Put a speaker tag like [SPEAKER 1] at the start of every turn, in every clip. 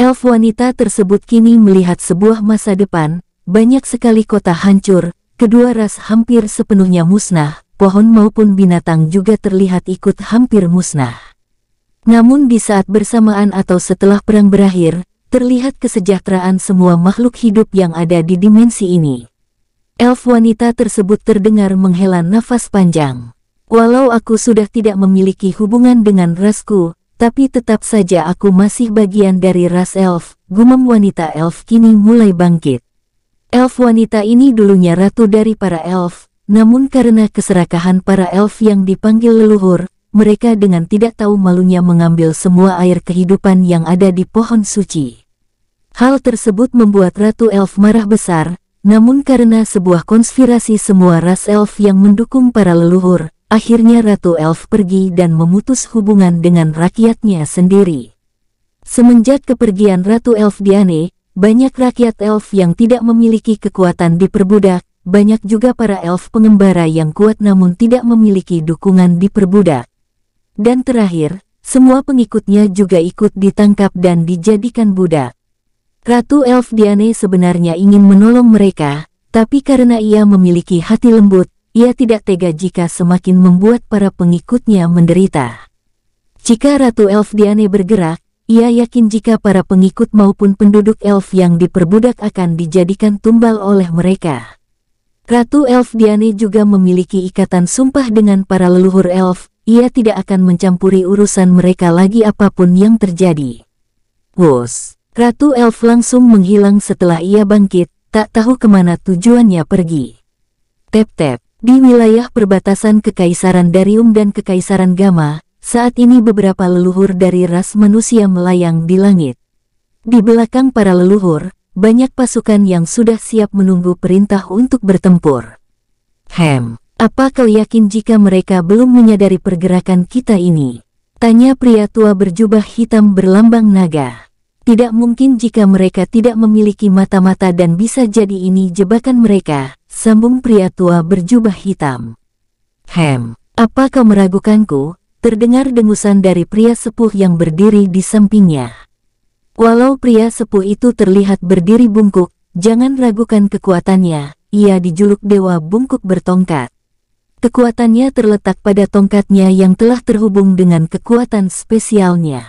[SPEAKER 1] Elf wanita tersebut kini melihat sebuah masa depan, banyak sekali kota hancur, kedua ras hampir sepenuhnya musnah, pohon maupun binatang juga terlihat ikut hampir musnah. Namun di saat bersamaan atau setelah perang berakhir, terlihat kesejahteraan semua makhluk hidup yang ada di dimensi ini. Elf wanita tersebut terdengar menghela nafas panjang. Walau aku sudah tidak memiliki hubungan dengan rasku, tapi tetap saja aku masih bagian dari ras elf, gumam wanita elf kini mulai bangkit. Elf wanita ini dulunya ratu dari para elf, namun karena keserakahan para elf yang dipanggil leluhur, mereka dengan tidak tahu malunya mengambil semua air kehidupan yang ada di pohon suci. Hal tersebut membuat Ratu Elf marah besar, namun karena sebuah konspirasi semua ras elf yang mendukung para leluhur, Akhirnya Ratu Elf pergi dan memutus hubungan dengan rakyatnya sendiri. Semenjak kepergian Ratu Elf Diane, banyak rakyat elf yang tidak memiliki kekuatan diperbudak, banyak juga para elf pengembara yang kuat namun tidak memiliki dukungan diperbudak. Dan terakhir, semua pengikutnya juga ikut ditangkap dan dijadikan budak. Ratu Elf Diane sebenarnya ingin menolong mereka, tapi karena ia memiliki hati lembut, ia tidak tega jika semakin membuat para pengikutnya menderita. Jika Ratu Elf Diane bergerak, ia yakin jika para pengikut maupun penduduk elf yang diperbudak akan dijadikan tumbal oleh mereka. Ratu Elf Diane juga memiliki ikatan sumpah dengan para leluhur elf, ia tidak akan mencampuri urusan mereka lagi apapun yang terjadi.
[SPEAKER 2] Wos,
[SPEAKER 1] Ratu Elf langsung menghilang setelah ia bangkit, tak tahu kemana tujuannya pergi. Tep-tep, di wilayah perbatasan Kekaisaran Darium dan Kekaisaran Gama, saat ini beberapa leluhur dari ras manusia melayang di langit. Di belakang para leluhur, banyak pasukan yang sudah siap menunggu perintah untuk bertempur. Hem, apa kau yakin jika mereka belum menyadari pergerakan kita ini? Tanya pria tua berjubah hitam berlambang naga. Tidak mungkin jika mereka tidak memiliki mata-mata dan bisa jadi ini jebakan mereka, sambung pria tua berjubah hitam. Hem, apa kau meragukanku? Terdengar dengusan dari pria sepuh yang berdiri di sampingnya. Walau pria sepuh itu terlihat berdiri bungkuk, jangan ragukan kekuatannya, ia dijuluk dewa bungkuk bertongkat. Kekuatannya terletak pada tongkatnya yang telah terhubung dengan kekuatan spesialnya.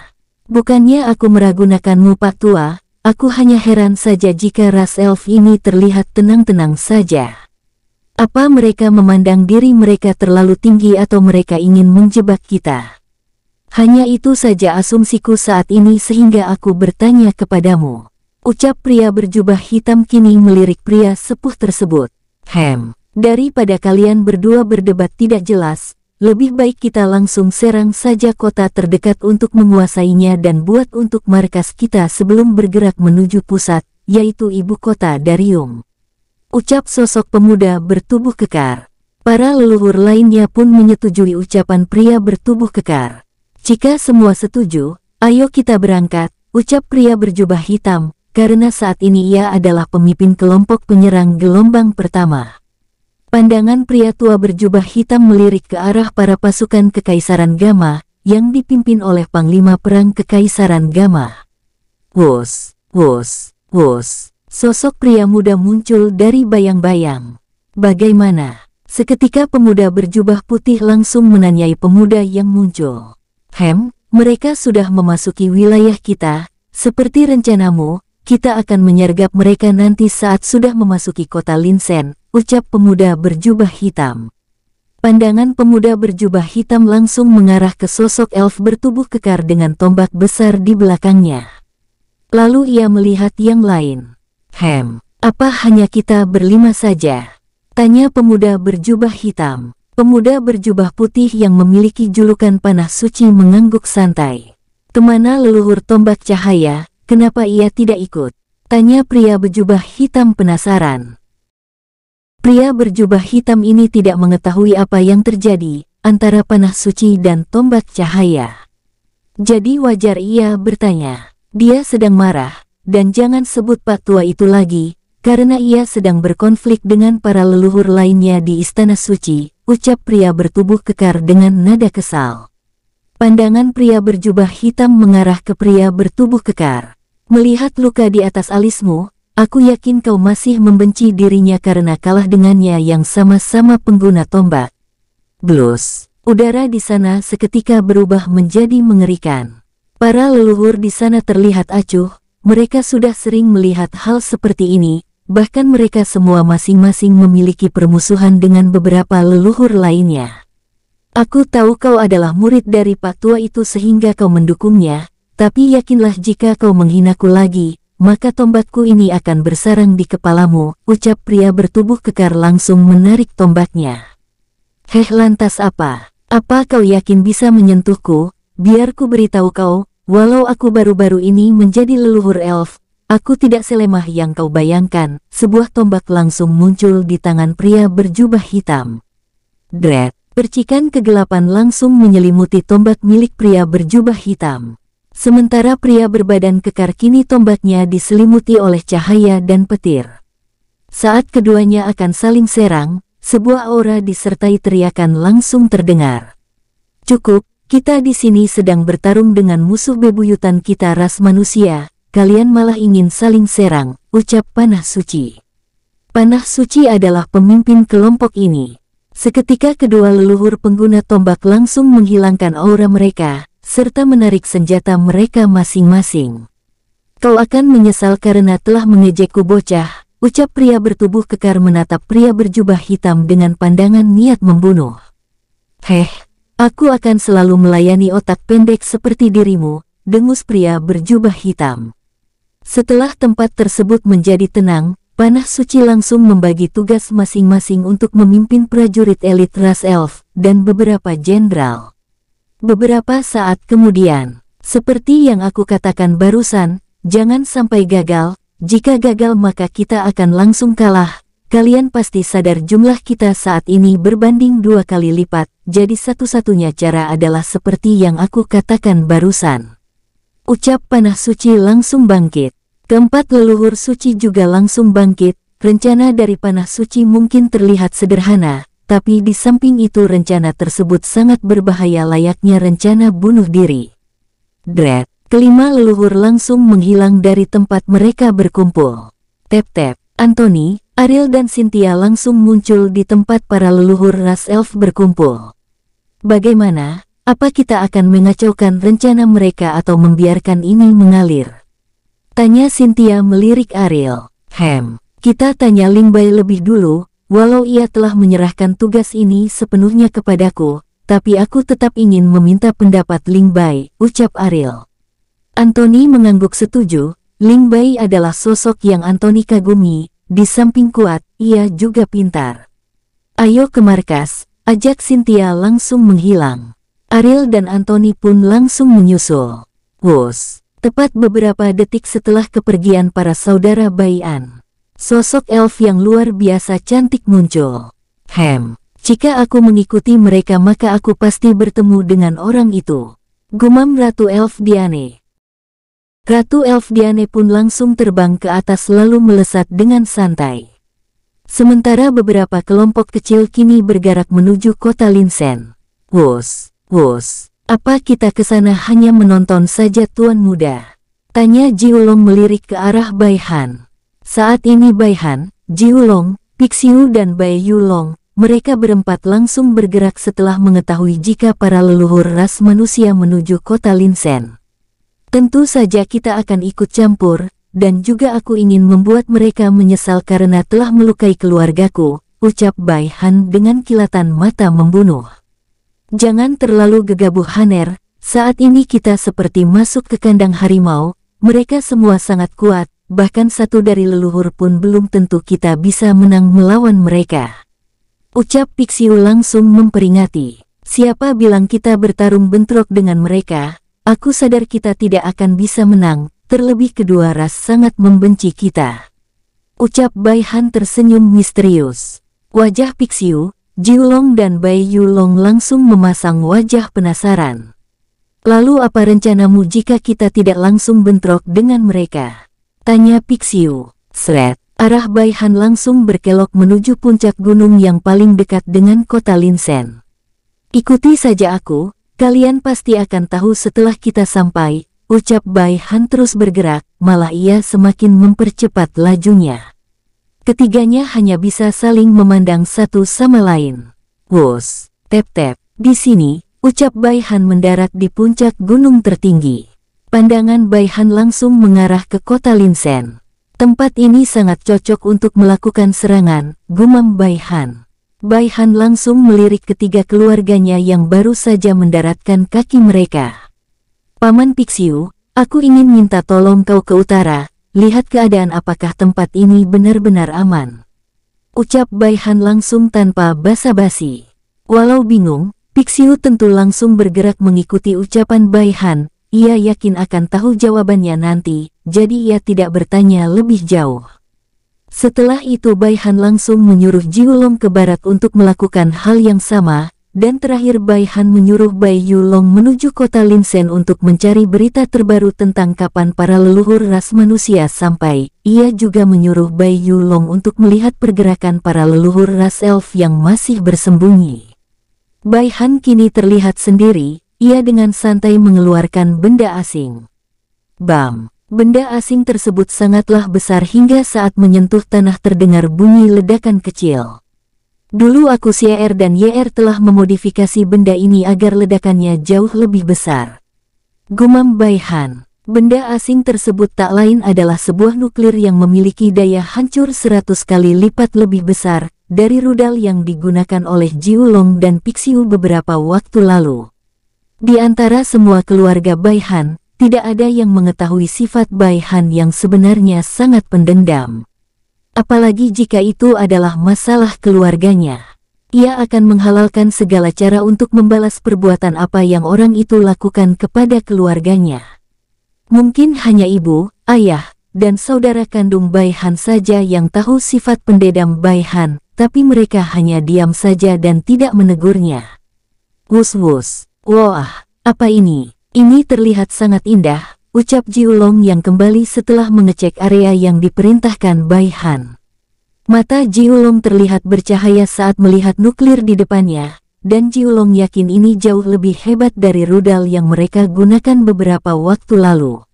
[SPEAKER 1] Bukannya aku meragukanmu Pak Tua, Aku hanya heran saja jika ras elf ini terlihat tenang-tenang saja. Apa mereka memandang diri mereka terlalu tinggi atau mereka ingin menjebak kita? Hanya itu saja asumsiku saat ini sehingga aku bertanya kepadamu. Ucap pria berjubah hitam kini melirik pria sepuh tersebut. Hem, daripada kalian berdua berdebat tidak jelas, lebih baik kita langsung serang saja kota terdekat untuk menguasainya dan buat untuk markas kita sebelum bergerak menuju pusat, yaitu ibu kota Darium. Ucap sosok pemuda bertubuh kekar. Para leluhur lainnya pun menyetujui ucapan pria bertubuh kekar. Jika semua setuju, ayo kita berangkat, ucap pria berjubah hitam, karena saat ini ia adalah pemimpin kelompok penyerang gelombang pertama. Pandangan pria tua berjubah hitam melirik ke arah para pasukan Kekaisaran Gama, yang dipimpin oleh Panglima Perang Kekaisaran Gama.
[SPEAKER 2] Wos, wos, wos,
[SPEAKER 1] sosok pria muda muncul dari bayang-bayang. Bagaimana? Seketika pemuda berjubah putih langsung menanyai pemuda yang muncul. Hem, mereka sudah memasuki wilayah kita, seperti rencanamu, kita akan menyergap mereka nanti saat sudah memasuki kota Linsen, ucap pemuda berjubah hitam. Pandangan pemuda berjubah hitam langsung mengarah ke sosok elf bertubuh kekar dengan tombak besar di belakangnya. Lalu ia melihat yang lain. Hem, apa hanya kita berlima saja? Tanya pemuda berjubah hitam. Pemuda berjubah putih yang memiliki julukan panah suci mengangguk santai. Kemana leluhur tombak cahaya, Kenapa ia tidak ikut? Tanya pria berjubah hitam penasaran. Pria berjubah hitam ini tidak mengetahui apa yang terjadi antara panah suci dan tombak cahaya. Jadi wajar ia bertanya. Dia sedang marah, dan jangan sebut Pak Tua itu lagi, karena ia sedang berkonflik dengan para leluhur lainnya di Istana Suci, ucap pria bertubuh kekar dengan nada kesal. Pandangan pria berjubah hitam mengarah ke pria bertubuh kekar. Melihat luka di atas alismu, aku yakin kau masih membenci dirinya karena kalah dengannya yang sama-sama pengguna tombak.
[SPEAKER 2] Blues,
[SPEAKER 1] udara di sana seketika berubah menjadi mengerikan. Para leluhur di sana terlihat acuh, mereka sudah sering melihat hal seperti ini, bahkan mereka semua masing-masing memiliki permusuhan dengan beberapa leluhur lainnya. Aku tahu kau adalah murid dari Pak Tua itu sehingga kau mendukungnya, tapi yakinlah jika kau menghinaku lagi, maka tombakku ini akan bersarang di kepalamu, ucap pria bertubuh kekar langsung menarik tombaknya. Heh lantas apa? Apa kau yakin bisa menyentuhku? Biar ku beritahu kau, walau aku baru-baru ini menjadi leluhur elf, aku tidak selemah yang kau bayangkan, sebuah tombak langsung muncul di tangan pria berjubah hitam. Dread. Percikan kegelapan langsung menyelimuti tombak milik pria berjubah hitam. Sementara pria berbadan kekar kini tombaknya diselimuti oleh cahaya dan petir. Saat keduanya akan saling serang, sebuah aura disertai teriakan langsung terdengar. Cukup, kita di sini sedang bertarung dengan musuh bebuyutan kita ras manusia, kalian malah ingin saling serang, ucap Panah Suci. Panah Suci adalah pemimpin kelompok ini. Seketika kedua leluhur pengguna tombak langsung menghilangkan aura mereka, serta menarik senjata mereka masing-masing. Kau akan menyesal karena telah mengejekku bocah, ucap pria bertubuh kekar menatap pria berjubah hitam dengan pandangan niat membunuh. Heh, aku akan selalu melayani otak pendek seperti dirimu, dengus pria berjubah hitam. Setelah tempat tersebut menjadi tenang, Panah Suci langsung membagi tugas masing-masing untuk memimpin prajurit elit ras elf dan beberapa jenderal. Beberapa saat kemudian, seperti yang aku katakan barusan, jangan sampai gagal, jika gagal maka kita akan langsung kalah. Kalian pasti sadar jumlah kita saat ini berbanding dua kali lipat, jadi satu-satunya cara adalah seperti yang aku katakan barusan. Ucap panah suci langsung bangkit. Keempat leluhur suci juga langsung bangkit, rencana dari panah suci mungkin terlihat sederhana, tapi di samping itu rencana tersebut sangat berbahaya layaknya rencana bunuh diri. Dread. kelima leluhur langsung menghilang dari tempat mereka berkumpul. Tep-tep, Anthony, Ariel dan Cynthia langsung muncul di tempat para leluhur ras elf berkumpul. Bagaimana, apa kita akan mengacaukan rencana mereka atau membiarkan ini mengalir? Tanya Cynthia melirik Ariel. Hem, kita tanya Limbai lebih dulu, walau ia telah menyerahkan tugas ini sepenuhnya kepadaku, tapi aku tetap ingin meminta pendapat Limbai, ucap Ariel. Anthony mengangguk setuju, Limbai adalah sosok yang Anthony kagumi, di samping kuat, ia juga pintar. Ayo ke markas, ajak Cynthia langsung menghilang. Ariel dan Anthony pun langsung menyusul. Wos, Tepat beberapa detik setelah kepergian para saudara Bayan, sosok elf yang luar biasa cantik muncul. Hem, jika aku mengikuti mereka maka aku pasti bertemu dengan orang itu. Gumam Ratu Elf Diane. Ratu Elf Diane pun langsung terbang ke atas lalu melesat dengan santai. Sementara beberapa kelompok kecil kini bergerak menuju kota Linsen.
[SPEAKER 2] Wos, wos.
[SPEAKER 1] Apa kita ke sana hanya menonton saja Tuan Muda? Tanya Jiulong melirik ke arah Baihan. Saat ini Baihan, Jiulong, Pixiu dan Bai Yulong, mereka berempat langsung bergerak setelah mengetahui jika para leluhur ras manusia menuju kota Linsen. Tentu saja kita akan ikut campur, dan juga aku ingin membuat mereka menyesal karena telah melukai keluargaku, ucap Bai Han dengan kilatan mata membunuh. Jangan terlalu gegabah Haner, saat ini kita seperti masuk ke kandang harimau, mereka semua sangat kuat, bahkan satu dari leluhur pun belum tentu kita bisa menang melawan mereka. Ucap Pixiu langsung memperingati, siapa bilang kita bertarung bentrok dengan mereka, aku sadar kita tidak akan bisa menang, terlebih kedua ras sangat membenci kita. Ucap Bai Han tersenyum misterius. Wajah Pixiu, Jiulong dan Bai Yulong langsung memasang wajah penasaran. Lalu apa rencanamu jika kita tidak langsung bentrok dengan mereka? Tanya Pixiu. Sret, arah Bai Han langsung berkelok menuju puncak gunung yang paling dekat dengan kota Linsen. Ikuti saja aku, kalian pasti akan tahu setelah kita sampai, ucap Bai Han terus bergerak, malah ia semakin mempercepat lajunya. Ketiganya hanya bisa saling memandang satu sama lain. Wos, tep-tep, di sini, ucap Baihan mendarat di puncak gunung tertinggi. Pandangan Baihan langsung mengarah ke kota Linsen. Tempat ini sangat cocok untuk melakukan serangan, gumam Baihan. Baihan langsung melirik ketiga keluarganya yang baru saja mendaratkan kaki mereka. Paman Pixiu, aku ingin minta tolong kau ke utara, Lihat keadaan apakah tempat ini benar-benar aman. Ucap Baihan langsung tanpa basa-basi. Walau bingung, Pixiu tentu langsung bergerak mengikuti ucapan Baihan. Ia yakin akan tahu jawabannya nanti, jadi ia tidak bertanya lebih jauh. Setelah itu Baihan langsung menyuruh Jiulong ke barat untuk melakukan hal yang sama, dan terakhir Bai Han menyuruh Bai Yulong menuju kota Linsen untuk mencari berita terbaru tentang kapan para leluhur ras manusia sampai. Ia juga menyuruh Bai Yulong untuk melihat pergerakan para leluhur ras elf yang masih bersembunyi. Bai Han kini terlihat sendiri, ia dengan santai mengeluarkan benda asing. Bam! Benda asing tersebut sangatlah besar hingga saat menyentuh tanah terdengar bunyi ledakan kecil. Dulu aku CR dan YR telah memodifikasi benda ini agar ledakannya jauh lebih besar. Gumam Baihan, benda asing tersebut tak lain adalah sebuah nuklir yang memiliki daya hancur 100 kali lipat lebih besar dari rudal yang digunakan oleh Jiulong dan Pixiu beberapa waktu lalu. Di antara semua keluarga Baihan, tidak ada yang mengetahui sifat Baihan yang sebenarnya sangat pendendam. Apalagi jika itu adalah masalah keluarganya. Ia akan menghalalkan segala cara untuk membalas perbuatan apa yang orang itu lakukan kepada keluarganya. Mungkin hanya ibu, ayah, dan saudara kandung Baihan saja yang tahu sifat pendedam Baihan, tapi mereka hanya diam saja dan tidak menegurnya. Wus-wus, wah, apa ini? Ini terlihat sangat indah, ucap Jiulong yang kembali setelah mengecek area yang diperintahkan Bai Han. Mata Jiulong terlihat bercahaya saat melihat nuklir di depannya, dan Jiulong yakin ini jauh lebih hebat dari rudal yang mereka gunakan beberapa waktu lalu.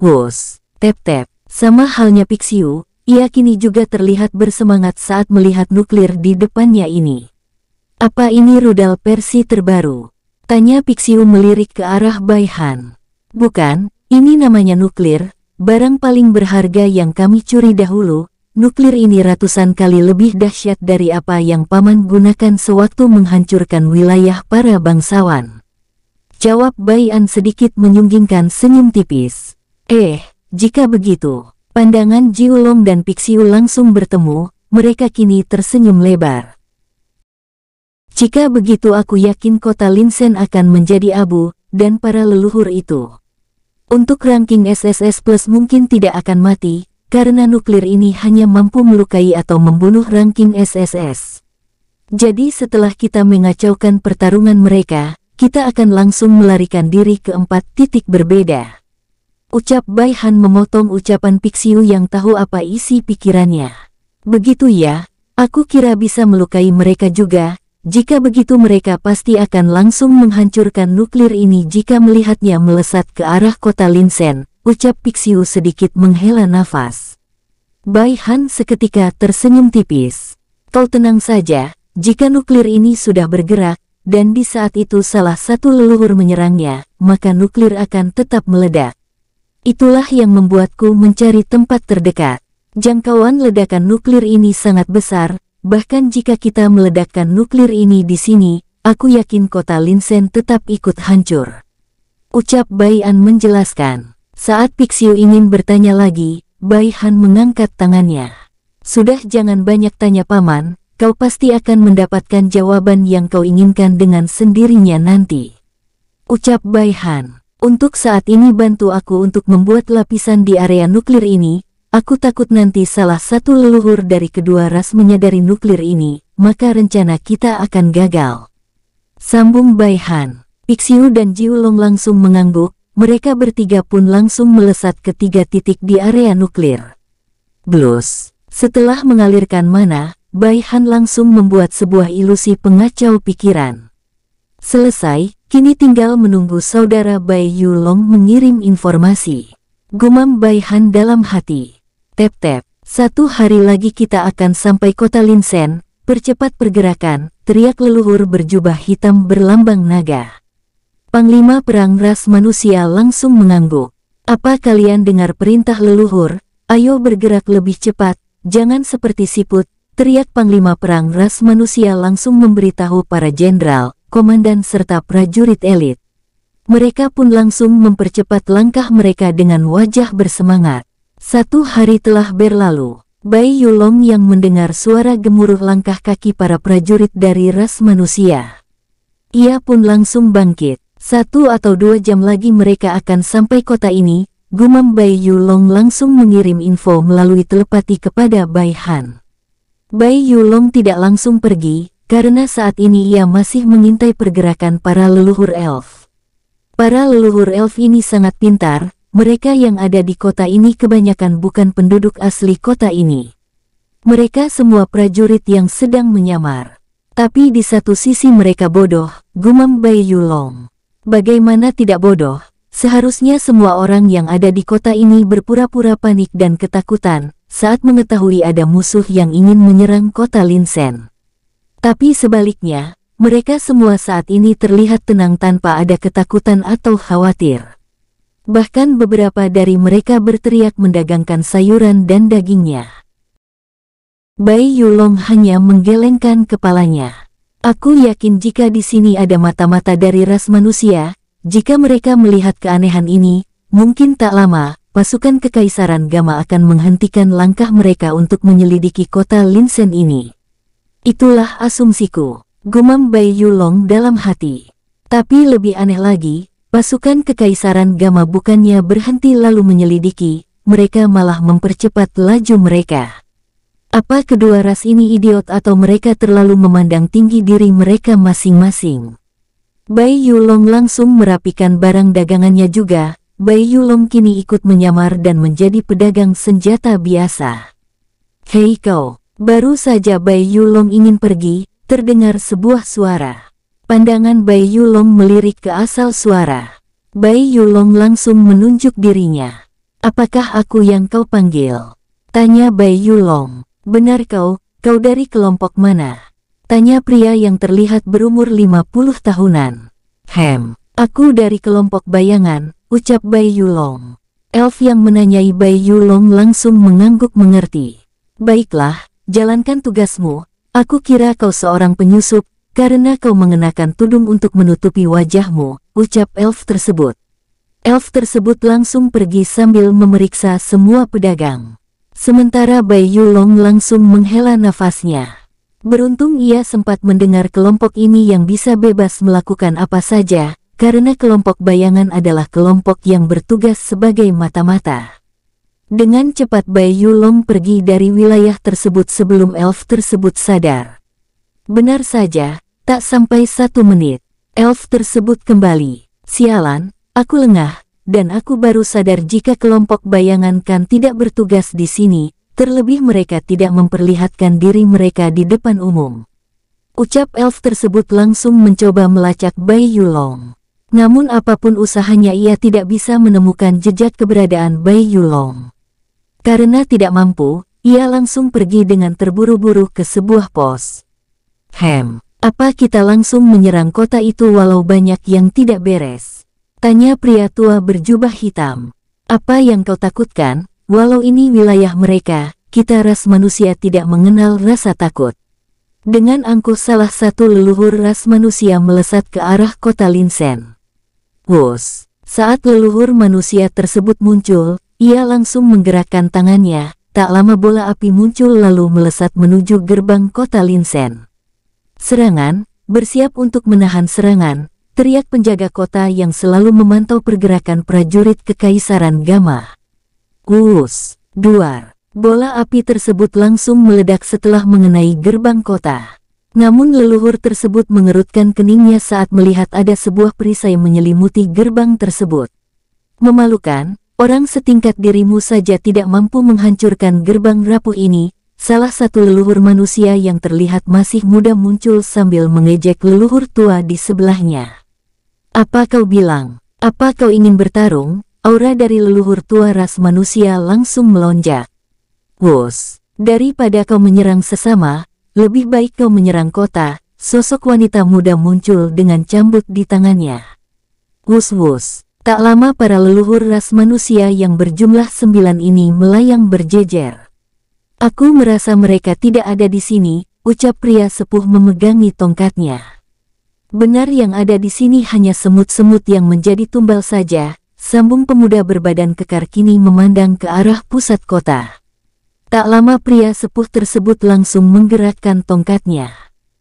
[SPEAKER 1] Wos, tep-tep, sama halnya Pixiu, ia kini juga terlihat bersemangat saat melihat nuklir di depannya ini. Apa ini rudal Persi terbaru? Tanya Pixiu melirik ke arah Bai Han. Bukan, ini namanya nuklir, barang paling berharga yang kami curi dahulu. Nuklir ini ratusan kali lebih dahsyat dari apa yang Paman gunakan sewaktu menghancurkan wilayah para bangsawan. Jawab Bayan sedikit menyunggingkan senyum tipis. Eh, jika begitu, pandangan Jiulong dan Pixiu langsung bertemu, mereka kini tersenyum lebar. Jika begitu aku yakin kota Linsen akan menjadi abu, dan para leluhur itu. Untuk ranking SSS Plus mungkin tidak akan mati, karena nuklir ini hanya mampu melukai atau membunuh ranking SSS. Jadi setelah kita mengacaukan pertarungan mereka, kita akan langsung melarikan diri ke empat titik berbeda. Ucap Bai Han memotong ucapan Pixiu yang tahu apa isi pikirannya. Begitu ya, aku kira bisa melukai mereka juga, jika begitu mereka pasti akan langsung menghancurkan nuklir ini jika melihatnya melesat ke arah kota Linsen, ucap Pixiu sedikit menghela nafas. Bai Han seketika tersenyum tipis. Kau tenang saja, jika nuklir ini sudah bergerak, dan di saat itu salah satu leluhur menyerangnya, maka nuklir akan tetap meledak. Itulah yang membuatku mencari tempat terdekat. Jangkauan ledakan nuklir ini sangat besar, Bahkan jika kita meledakkan nuklir ini di sini, aku yakin kota Linsen tetap ikut hancur. Ucap Bai An menjelaskan. Saat Pixiu ingin bertanya lagi, Bai Han mengangkat tangannya. Sudah jangan banyak tanya paman, kau pasti akan mendapatkan jawaban yang kau inginkan dengan sendirinya nanti. Ucap Bai Han. Untuk saat ini bantu aku untuk membuat lapisan di area nuklir ini, Aku takut nanti salah satu leluhur dari kedua ras menyadari nuklir ini, maka rencana kita akan gagal. Sambung Baihan, Pixiu dan Jiulong langsung mengangguk, mereka bertiga pun langsung melesat ke tiga titik di area nuklir.
[SPEAKER 2] Blus,
[SPEAKER 1] setelah mengalirkan mana, Baihan langsung membuat sebuah ilusi pengacau pikiran. Selesai, kini tinggal menunggu saudara Bai Yulong mengirim informasi. Gumam Baihan dalam hati. Tep-tep, satu hari lagi kita akan sampai kota Linsen, percepat pergerakan, teriak leluhur berjubah hitam berlambang naga. Panglima perang ras manusia langsung mengangguk. Apa kalian dengar perintah leluhur? Ayo bergerak lebih cepat, jangan seperti siput, teriak Panglima perang ras manusia langsung memberitahu para jenderal, komandan serta prajurit elit. Mereka pun langsung mempercepat langkah mereka dengan wajah bersemangat. Satu hari telah berlalu, Bai Yulong yang mendengar suara gemuruh langkah kaki para prajurit dari ras manusia. Ia pun langsung bangkit. Satu atau dua jam lagi mereka akan sampai kota ini, gumam Bai Yulong langsung mengirim info melalui telepati kepada Bai Han. Bai Yulong tidak langsung pergi, karena saat ini ia masih mengintai pergerakan para leluhur elf. Para leluhur elf ini sangat pintar, mereka yang ada di kota ini kebanyakan bukan penduduk asli kota ini. Mereka semua prajurit yang sedang menyamar. Tapi di satu sisi mereka bodoh, gumam Bai Yulong. Bagaimana tidak bodoh, seharusnya semua orang yang ada di kota ini berpura-pura panik dan ketakutan saat mengetahui ada musuh yang ingin menyerang kota Linsen. Tapi sebaliknya, mereka semua saat ini terlihat tenang tanpa ada ketakutan atau khawatir. Bahkan beberapa dari mereka berteriak mendagangkan sayuran dan dagingnya. Bai Yulong hanya menggelengkan kepalanya. Aku yakin jika di sini ada mata-mata dari ras manusia, jika mereka melihat keanehan ini, mungkin tak lama, pasukan kekaisaran Gama akan menghentikan langkah mereka untuk menyelidiki kota Linsen ini. Itulah asumsiku, gumam Bai Yulong dalam hati. Tapi lebih aneh lagi, Pasukan Kekaisaran Gama bukannya berhenti lalu menyelidiki, mereka malah mempercepat laju mereka. Apa kedua ras ini idiot atau mereka terlalu memandang tinggi diri mereka masing-masing? Bai Yulong langsung merapikan barang dagangannya juga, Bai Yulong kini ikut menyamar dan menjadi pedagang senjata biasa. Hei kau, baru saja Bai Yulong ingin pergi, terdengar sebuah suara. Pandangan Bai Yulong melirik ke asal suara. Bai Yulong langsung menunjuk dirinya. Apakah aku yang kau panggil? Tanya Bai Yulong. Benar kau, kau dari kelompok mana? Tanya pria yang terlihat berumur 50 tahunan. Hem, aku dari kelompok bayangan, ucap Bai Yulong. Elf yang menanyai Bai Yulong langsung mengangguk mengerti. Baiklah, jalankan tugasmu. Aku kira kau seorang penyusup, karena kau mengenakan tudung untuk menutupi wajahmu, ucap elf tersebut. Elf tersebut langsung pergi sambil memeriksa semua pedagang. Sementara Bai Yulong langsung menghela nafasnya. Beruntung ia sempat mendengar kelompok ini yang bisa bebas melakukan apa saja, karena kelompok bayangan adalah kelompok yang bertugas sebagai mata-mata. Dengan cepat Bai Yulong pergi dari wilayah tersebut sebelum elf tersebut sadar. Benar saja, Tak sampai satu menit, elf tersebut kembali. Sialan, aku lengah, dan aku baru sadar jika kelompok bayangan kan tidak bertugas di sini, terlebih mereka tidak memperlihatkan diri mereka di depan umum. Ucap elf tersebut langsung mencoba melacak Bai Yulong. Namun apapun usahanya ia tidak bisa menemukan jejak keberadaan Bai Yulong. Karena tidak mampu, ia langsung pergi dengan terburu-buru ke sebuah pos. Hem, apa kita langsung menyerang kota itu walau banyak yang tidak beres? Tanya pria tua berjubah hitam. Apa yang kau takutkan? Walau ini wilayah mereka, kita ras manusia tidak mengenal rasa takut. Dengan angkuh salah satu leluhur ras manusia melesat ke arah kota Linsen. Wos, saat leluhur manusia tersebut muncul, ia langsung menggerakkan tangannya, tak lama bola api muncul lalu melesat menuju gerbang kota Linsen. Serangan, bersiap untuk menahan serangan, teriak penjaga kota yang selalu memantau pergerakan prajurit kekaisaran Gama. Kus, duar, bola api tersebut langsung meledak setelah mengenai gerbang kota. Namun leluhur tersebut mengerutkan keningnya saat melihat ada sebuah perisai menyelimuti gerbang tersebut. Memalukan, orang setingkat dirimu saja tidak mampu menghancurkan gerbang rapuh ini, salah satu leluhur manusia yang terlihat masih muda muncul sambil mengejek leluhur tua di sebelahnya. Apa kau bilang? Apa kau ingin bertarung? Aura dari leluhur tua ras manusia langsung melonjak. Wos, daripada kau menyerang sesama, lebih baik kau menyerang kota, sosok wanita muda muncul dengan cambuk di tangannya. Wus-wus, tak lama para leluhur ras manusia yang berjumlah sembilan ini melayang berjejer. Aku merasa mereka tidak ada di sini, ucap pria sepuh memegangi tongkatnya. Benar yang ada di sini hanya semut-semut yang menjadi tumbal saja, sambung pemuda berbadan kekar kini memandang ke arah pusat kota. Tak lama pria sepuh tersebut langsung menggerakkan tongkatnya.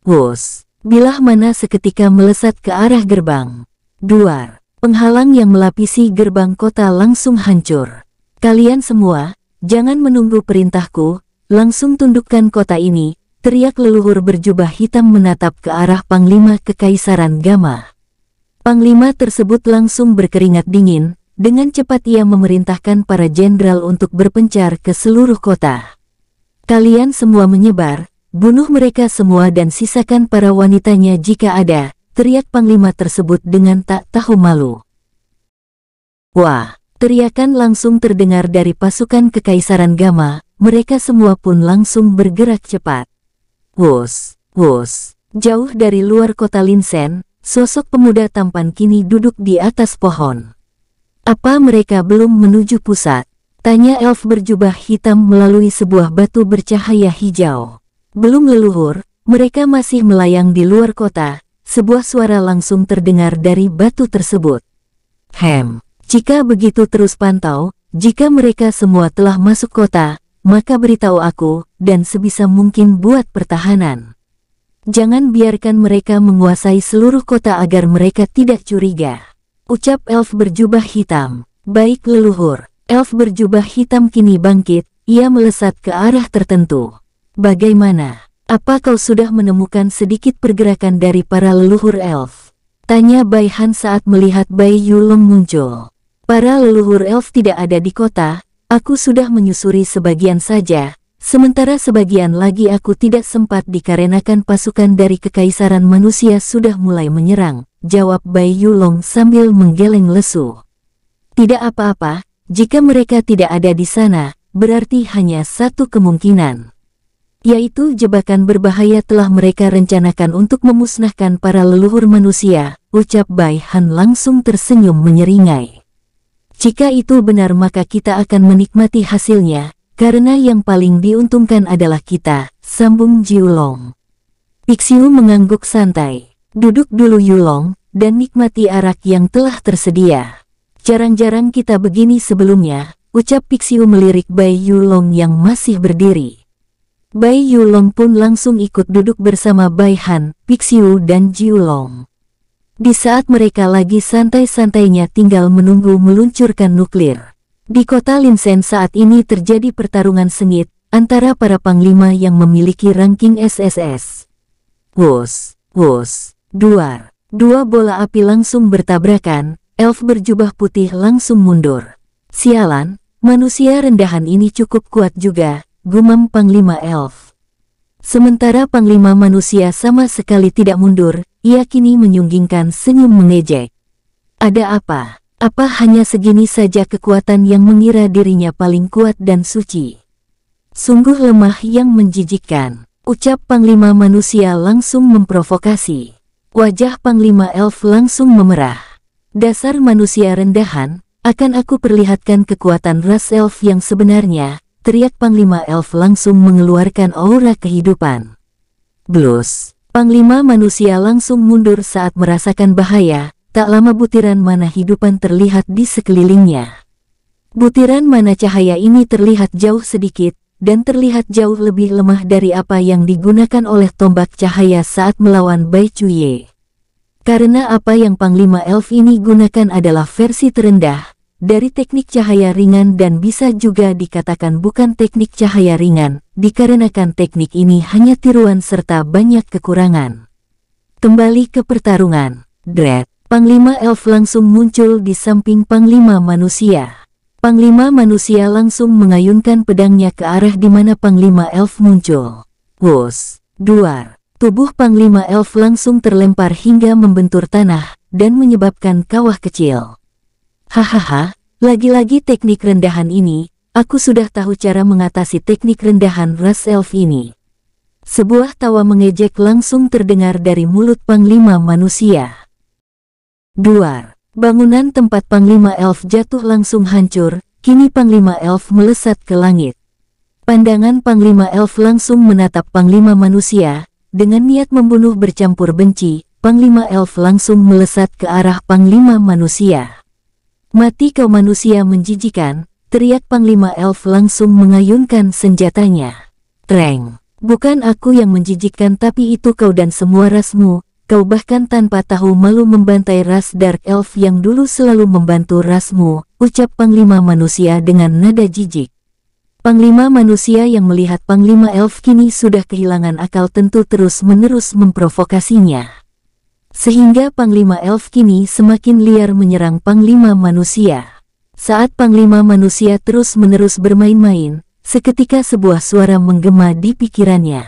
[SPEAKER 1] Wos, bilah mana seketika melesat ke arah gerbang. Duar, penghalang yang melapisi gerbang kota langsung hancur. Kalian semua, jangan menunggu perintahku, Langsung tundukkan kota ini, teriak leluhur berjubah hitam menatap ke arah Panglima Kekaisaran Gama. Panglima tersebut langsung berkeringat dingin, dengan cepat ia memerintahkan para jenderal untuk berpencar ke seluruh kota. Kalian semua menyebar, bunuh mereka semua dan sisakan para wanitanya jika ada, teriak Panglima tersebut dengan tak tahu malu. Wah! Teriakan langsung terdengar dari pasukan Kekaisaran Gama, mereka semua pun langsung bergerak cepat.
[SPEAKER 2] Wos, wos,
[SPEAKER 1] jauh dari luar kota Linsen, sosok pemuda tampan kini duduk di atas pohon. Apa mereka belum menuju pusat? Tanya elf berjubah hitam melalui sebuah batu bercahaya hijau. Belum leluhur, mereka masih melayang di luar kota, sebuah suara langsung terdengar dari batu tersebut. Hem, jika begitu terus pantau, jika mereka semua telah masuk kota, maka beritahu aku, dan sebisa mungkin buat pertahanan. Jangan biarkan mereka menguasai seluruh kota agar mereka tidak curiga. Ucap elf berjubah hitam, baik leluhur, elf berjubah hitam kini bangkit, ia melesat ke arah tertentu. Bagaimana? Apa kau sudah menemukan sedikit pergerakan dari para leluhur elf? Tanya Bai Han saat melihat Bai Yulong muncul. Para leluhur elf tidak ada di kota, Aku sudah menyusuri sebagian saja, sementara sebagian lagi aku tidak sempat dikarenakan pasukan dari kekaisaran manusia sudah mulai menyerang, jawab Bai Yulong sambil menggeleng lesu. Tidak apa-apa, jika mereka tidak ada di sana, berarti hanya satu kemungkinan. Yaitu jebakan berbahaya telah mereka rencanakan untuk memusnahkan para leluhur manusia, ucap Bai Han langsung tersenyum menyeringai. Jika itu benar maka kita akan menikmati hasilnya, karena yang paling diuntungkan adalah kita, sambung Jiulong. Pixiu mengangguk santai. Duduk dulu Yulong, dan nikmati arak yang telah tersedia. Jarang-jarang kita begini sebelumnya, ucap Pixiu melirik Bai Yulong yang masih berdiri. Bai Yulong pun langsung ikut duduk bersama Bai Han, Pixiu dan Jiulong. Di saat mereka lagi santai-santainya tinggal menunggu meluncurkan nuklir. Di kota Linsen saat ini terjadi pertarungan sengit antara para panglima yang memiliki ranking SSS.
[SPEAKER 2] Wos, wos,
[SPEAKER 1] duar. Dua bola api langsung bertabrakan, elf berjubah putih langsung mundur. Sialan, manusia rendahan ini cukup kuat juga, gumam panglima elf. Sementara panglima manusia sama sekali tidak mundur, ia kini menyunggingkan senyum mengejek. Ada apa? Apa hanya segini saja kekuatan yang mengira dirinya paling kuat dan suci? Sungguh lemah yang menjijikkan. Ucap Panglima manusia langsung memprovokasi. Wajah Panglima elf langsung memerah. Dasar manusia rendahan, akan aku perlihatkan kekuatan ras elf yang sebenarnya, teriak Panglima elf langsung mengeluarkan aura kehidupan.
[SPEAKER 2] Blus.
[SPEAKER 1] Panglima manusia langsung mundur saat merasakan bahaya, tak lama butiran mana hidupan terlihat di sekelilingnya. Butiran mana cahaya ini terlihat jauh sedikit, dan terlihat jauh lebih lemah dari apa yang digunakan oleh tombak cahaya saat melawan Bai Chuye. Karena apa yang Panglima Elf ini gunakan adalah versi terendah, dari teknik cahaya ringan dan bisa juga dikatakan bukan teknik cahaya ringan, dikarenakan teknik ini hanya tiruan serta banyak kekurangan. Kembali ke pertarungan, Dread, Panglima Elf langsung muncul di samping Panglima Manusia. Panglima Manusia langsung mengayunkan pedangnya ke arah di mana Panglima Elf muncul. Wus, duar, tubuh Panglima Elf langsung terlempar hingga membentur tanah dan menyebabkan kawah kecil. Hahaha, lagi-lagi teknik rendahan ini, aku sudah tahu cara mengatasi teknik rendahan Ras Elf ini. Sebuah tawa mengejek langsung terdengar dari mulut Panglima manusia. Duar, bangunan tempat Panglima Elf jatuh langsung hancur, kini Panglima Elf melesat ke langit. Pandangan Panglima Elf langsung menatap Panglima manusia, dengan niat membunuh bercampur benci, Panglima Elf langsung melesat ke arah Panglima manusia. Mati kau manusia menjijikan, teriak Panglima Elf langsung mengayunkan senjatanya. Treng, bukan aku yang menjijikan tapi itu kau dan semua rasmu, kau bahkan tanpa tahu malu membantai ras Dark Elf yang dulu selalu membantu rasmu, ucap Panglima manusia dengan nada jijik. Panglima manusia yang melihat Panglima Elf kini sudah kehilangan akal tentu terus-menerus memprovokasinya sehingga Panglima Elf kini semakin liar menyerang Panglima Manusia. Saat Panglima Manusia terus-menerus bermain-main, seketika sebuah suara menggema di pikirannya.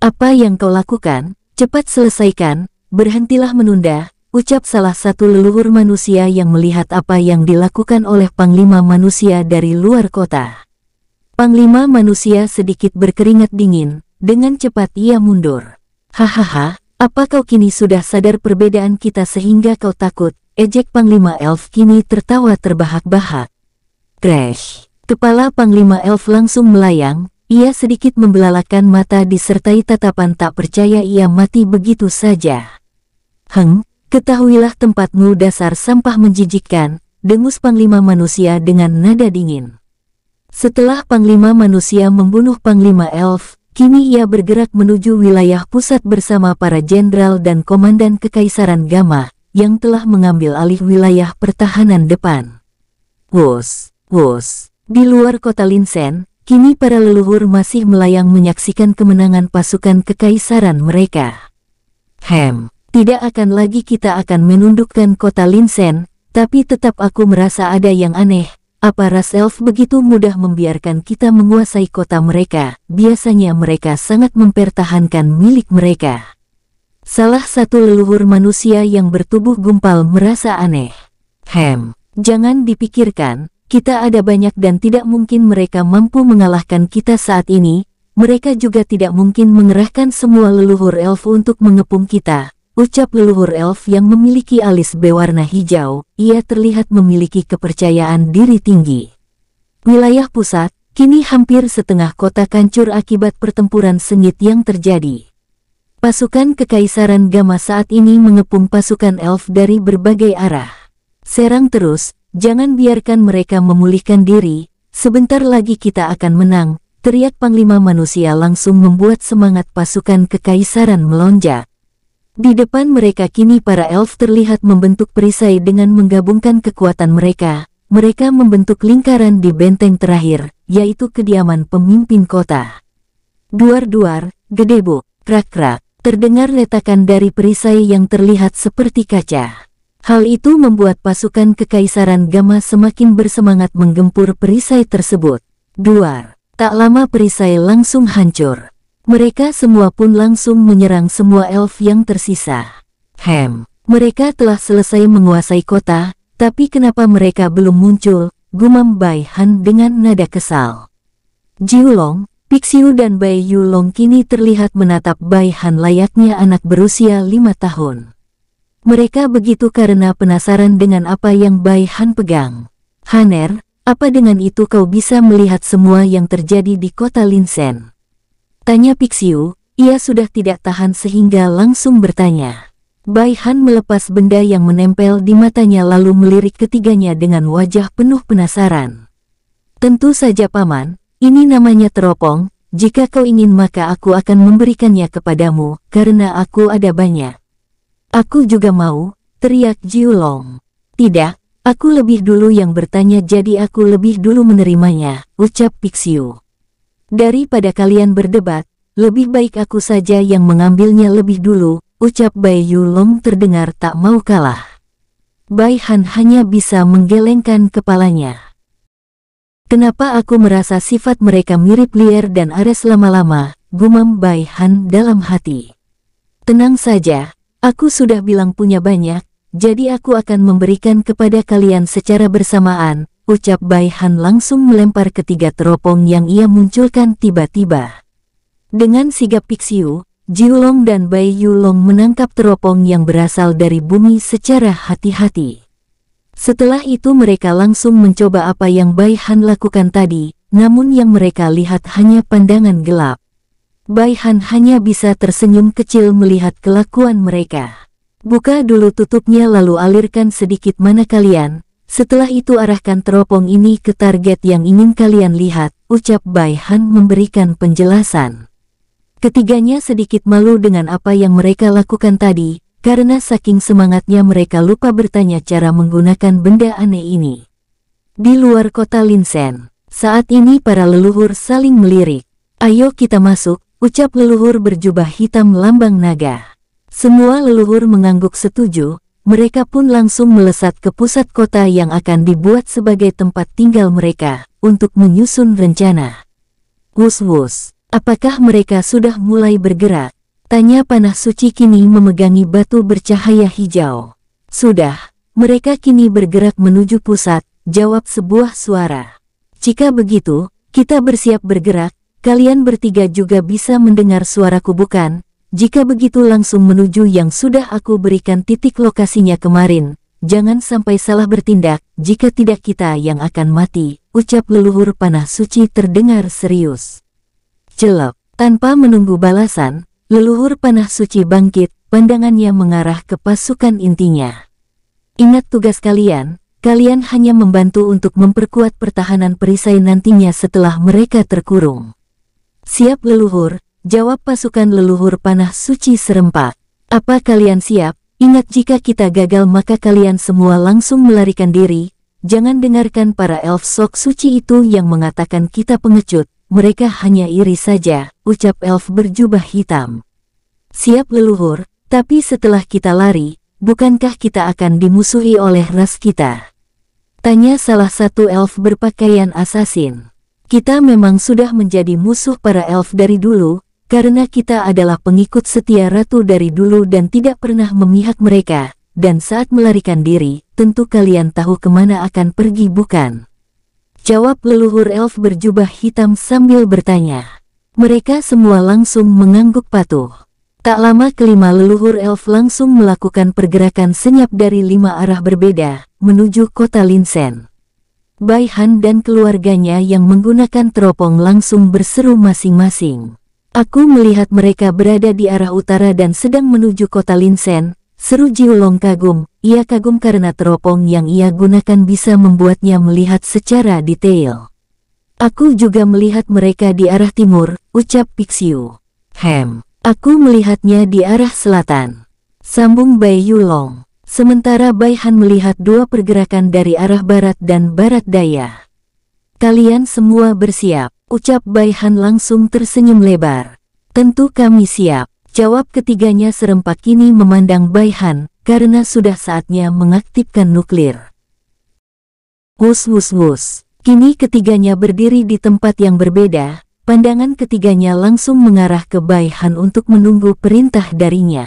[SPEAKER 1] Apa yang kau lakukan? Cepat selesaikan, berhentilah menunda, ucap salah satu leluhur manusia yang melihat apa yang dilakukan oleh Panglima Manusia dari luar kota. Panglima Manusia sedikit berkeringat dingin, dengan cepat ia mundur. Hahaha, apa kau kini sudah sadar perbedaan kita sehingga kau takut? Ejek Panglima Elf kini tertawa terbahak-bahak. Crash. Kepala Panglima Elf langsung melayang, ia sedikit membelalakan mata disertai tatapan tak percaya ia mati begitu saja. Heng, ketahuilah tempatmu dasar sampah menjijikkan, dengus Panglima Manusia dengan nada dingin. Setelah Panglima Manusia membunuh Panglima Elf, Kini ia bergerak menuju wilayah pusat bersama para jenderal dan komandan Kekaisaran Gama, yang telah mengambil alih wilayah pertahanan depan. Wos, wos, di luar kota Linsen, kini para leluhur masih melayang menyaksikan kemenangan pasukan kekaisaran mereka. Hem, tidak akan lagi kita akan menundukkan kota Linsen, tapi tetap aku merasa ada yang aneh, apa ras elf begitu mudah membiarkan kita menguasai kota mereka? Biasanya mereka sangat mempertahankan milik mereka. Salah satu leluhur manusia yang bertubuh gumpal merasa aneh. Hem, jangan dipikirkan, kita ada banyak dan tidak mungkin mereka mampu mengalahkan kita saat ini, mereka juga tidak mungkin mengerahkan semua leluhur elf untuk mengepung kita. Ucap leluhur elf yang memiliki alis berwarna hijau, ia terlihat memiliki kepercayaan diri tinggi. Wilayah pusat, kini hampir setengah kota kancur akibat pertempuran sengit yang terjadi. Pasukan Kekaisaran Gama saat ini mengepung pasukan elf dari berbagai arah. Serang terus, jangan biarkan mereka memulihkan diri, sebentar lagi kita akan menang, teriak Panglima Manusia langsung membuat semangat pasukan Kekaisaran melonjak. Di depan mereka kini para elf terlihat membentuk perisai dengan menggabungkan kekuatan mereka. Mereka membentuk lingkaran di benteng terakhir, yaitu kediaman pemimpin kota. Duar-duar, gedebuk, krak-krak, terdengar letakan dari perisai yang terlihat seperti kaca. Hal itu membuat pasukan kekaisaran Gama semakin bersemangat menggempur perisai tersebut. Duar, tak lama perisai langsung hancur. Mereka semua pun langsung menyerang semua elf yang tersisa. Hem, mereka telah selesai menguasai kota, tapi kenapa mereka belum muncul, gumam Bai Han dengan nada kesal. Jiulong, Pixiu dan Bai Yulong kini terlihat menatap Bai Han layaknya anak berusia lima tahun. Mereka begitu karena penasaran dengan apa yang Bai Han pegang. Haner, apa dengan itu kau bisa melihat semua yang terjadi di kota Linsen? Tanya Pixiu, ia sudah tidak tahan sehingga langsung bertanya. Bai Han melepas benda yang menempel di matanya lalu melirik ketiganya dengan wajah penuh penasaran. Tentu saja paman, ini namanya teropong, jika kau ingin maka aku akan memberikannya kepadamu, karena aku ada banyak. Aku juga mau, teriak Jiulong. Tidak, aku lebih dulu yang bertanya jadi aku lebih dulu menerimanya, ucap Pixiu. Daripada kalian berdebat, lebih baik aku saja yang mengambilnya lebih dulu, ucap Bai Yulong terdengar tak mau kalah. Bai Han hanya bisa menggelengkan kepalanya. Kenapa aku merasa sifat mereka mirip liar dan Ares lama-lama, gumam Bai Han dalam hati. Tenang saja, aku sudah bilang punya banyak, jadi aku akan memberikan kepada kalian secara bersamaan, ucap Bai Han langsung melempar ketiga teropong yang ia munculkan tiba-tiba. Dengan sigap Pixiu, Jiulong dan Bai Yulong menangkap teropong yang berasal dari bumi secara hati-hati. Setelah itu mereka langsung mencoba apa yang Bai Han lakukan tadi, namun yang mereka lihat hanya pandangan gelap. Bai Han hanya bisa tersenyum kecil melihat kelakuan mereka. Buka dulu tutupnya lalu alirkan sedikit mana kalian, setelah itu arahkan teropong ini ke target yang ingin kalian lihat, ucap Bai Han memberikan penjelasan. Ketiganya sedikit malu dengan apa yang mereka lakukan tadi, karena saking semangatnya mereka lupa bertanya cara menggunakan benda aneh ini. Di luar kota Linsen, saat ini para leluhur saling melirik. Ayo kita masuk, ucap leluhur berjubah hitam lambang naga. Semua leluhur mengangguk setuju, mereka pun langsung melesat ke pusat kota yang akan dibuat sebagai tempat tinggal mereka untuk menyusun rencana. Wus-wus, apakah mereka sudah mulai bergerak? Tanya panah suci kini memegangi batu bercahaya hijau. Sudah, mereka kini bergerak menuju pusat, jawab sebuah suara. Jika begitu, kita bersiap bergerak, kalian bertiga juga bisa mendengar suaraku bukan? Jika begitu langsung menuju yang sudah aku berikan titik lokasinya kemarin. Jangan sampai salah bertindak, jika tidak kita yang akan mati, ucap leluhur panah suci terdengar serius. Celap, tanpa menunggu balasan, leluhur panah suci bangkit, pandangannya mengarah ke pasukan intinya. Ingat tugas kalian, kalian hanya membantu untuk memperkuat pertahanan perisai nantinya setelah mereka terkurung. Siap leluhur, jawab pasukan leluhur panah suci serempak. Apa kalian siap? Ingat jika kita gagal maka kalian semua langsung melarikan diri. Jangan dengarkan para elf sok suci itu yang mengatakan kita pengecut. Mereka hanya iri saja, ucap elf berjubah hitam. Siap leluhur, tapi setelah kita lari, bukankah kita akan dimusuhi oleh ras kita? Tanya salah satu elf berpakaian asasin. Kita memang sudah menjadi musuh para elf dari dulu, karena kita adalah pengikut setia ratu dari dulu dan tidak pernah memihak mereka, dan saat melarikan diri, tentu kalian tahu kemana akan pergi bukan? Jawab leluhur elf berjubah hitam sambil bertanya. Mereka semua langsung mengangguk patuh. Tak lama kelima leluhur elf langsung melakukan pergerakan senyap dari lima arah berbeda, menuju kota Linsen. Bai dan keluarganya yang menggunakan teropong langsung berseru masing-masing. Aku melihat mereka berada di arah utara dan sedang menuju kota Linsen, seru Jiulong kagum. Ia kagum karena teropong yang ia gunakan bisa membuatnya melihat secara detail. Aku juga melihat mereka di arah timur, ucap Pixiu. Hem, aku melihatnya di arah selatan. Sambung Bai Yulong. Sementara Bai Han melihat dua pergerakan dari arah barat dan barat daya. Kalian semua bersiap. Ucap Baihan langsung tersenyum lebar. Tentu kami siap. Jawab ketiganya serempak kini memandang Baihan, karena sudah saatnya mengaktifkan nuklir. Wus wus wus. Kini ketiganya berdiri di tempat yang berbeda, pandangan ketiganya langsung mengarah ke Baihan untuk menunggu perintah darinya.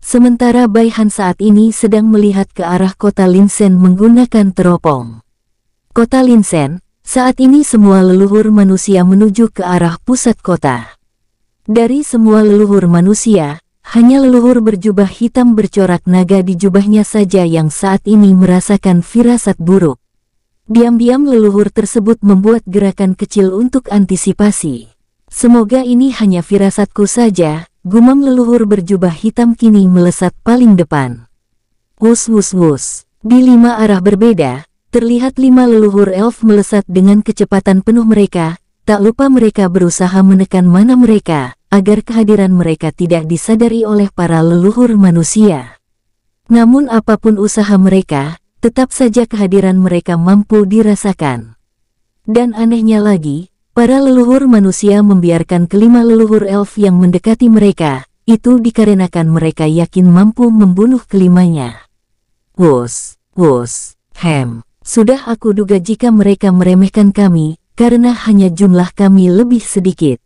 [SPEAKER 1] Sementara Baihan saat ini sedang melihat ke arah kota Linsen menggunakan teropong. Kota Linsen, saat ini semua leluhur manusia menuju ke arah pusat kota. Dari semua leluhur manusia, hanya leluhur berjubah hitam bercorak naga di jubahnya saja yang saat ini merasakan firasat buruk. Diam-diam leluhur tersebut membuat gerakan kecil untuk antisipasi. Semoga ini hanya firasatku saja, gumam leluhur berjubah hitam kini melesat paling depan. Wus wus wus. Di lima arah berbeda, Terlihat lima leluhur elf melesat dengan kecepatan penuh mereka, tak lupa mereka berusaha menekan mana mereka, agar kehadiran mereka tidak disadari oleh para leluhur manusia. Namun apapun usaha mereka, tetap saja kehadiran mereka mampu dirasakan. Dan anehnya lagi, para leluhur manusia membiarkan kelima leluhur elf yang mendekati mereka, itu dikarenakan mereka yakin mampu membunuh kelimanya. Wos, wos, hem. Sudah aku duga jika mereka meremehkan kami, karena hanya jumlah kami lebih sedikit.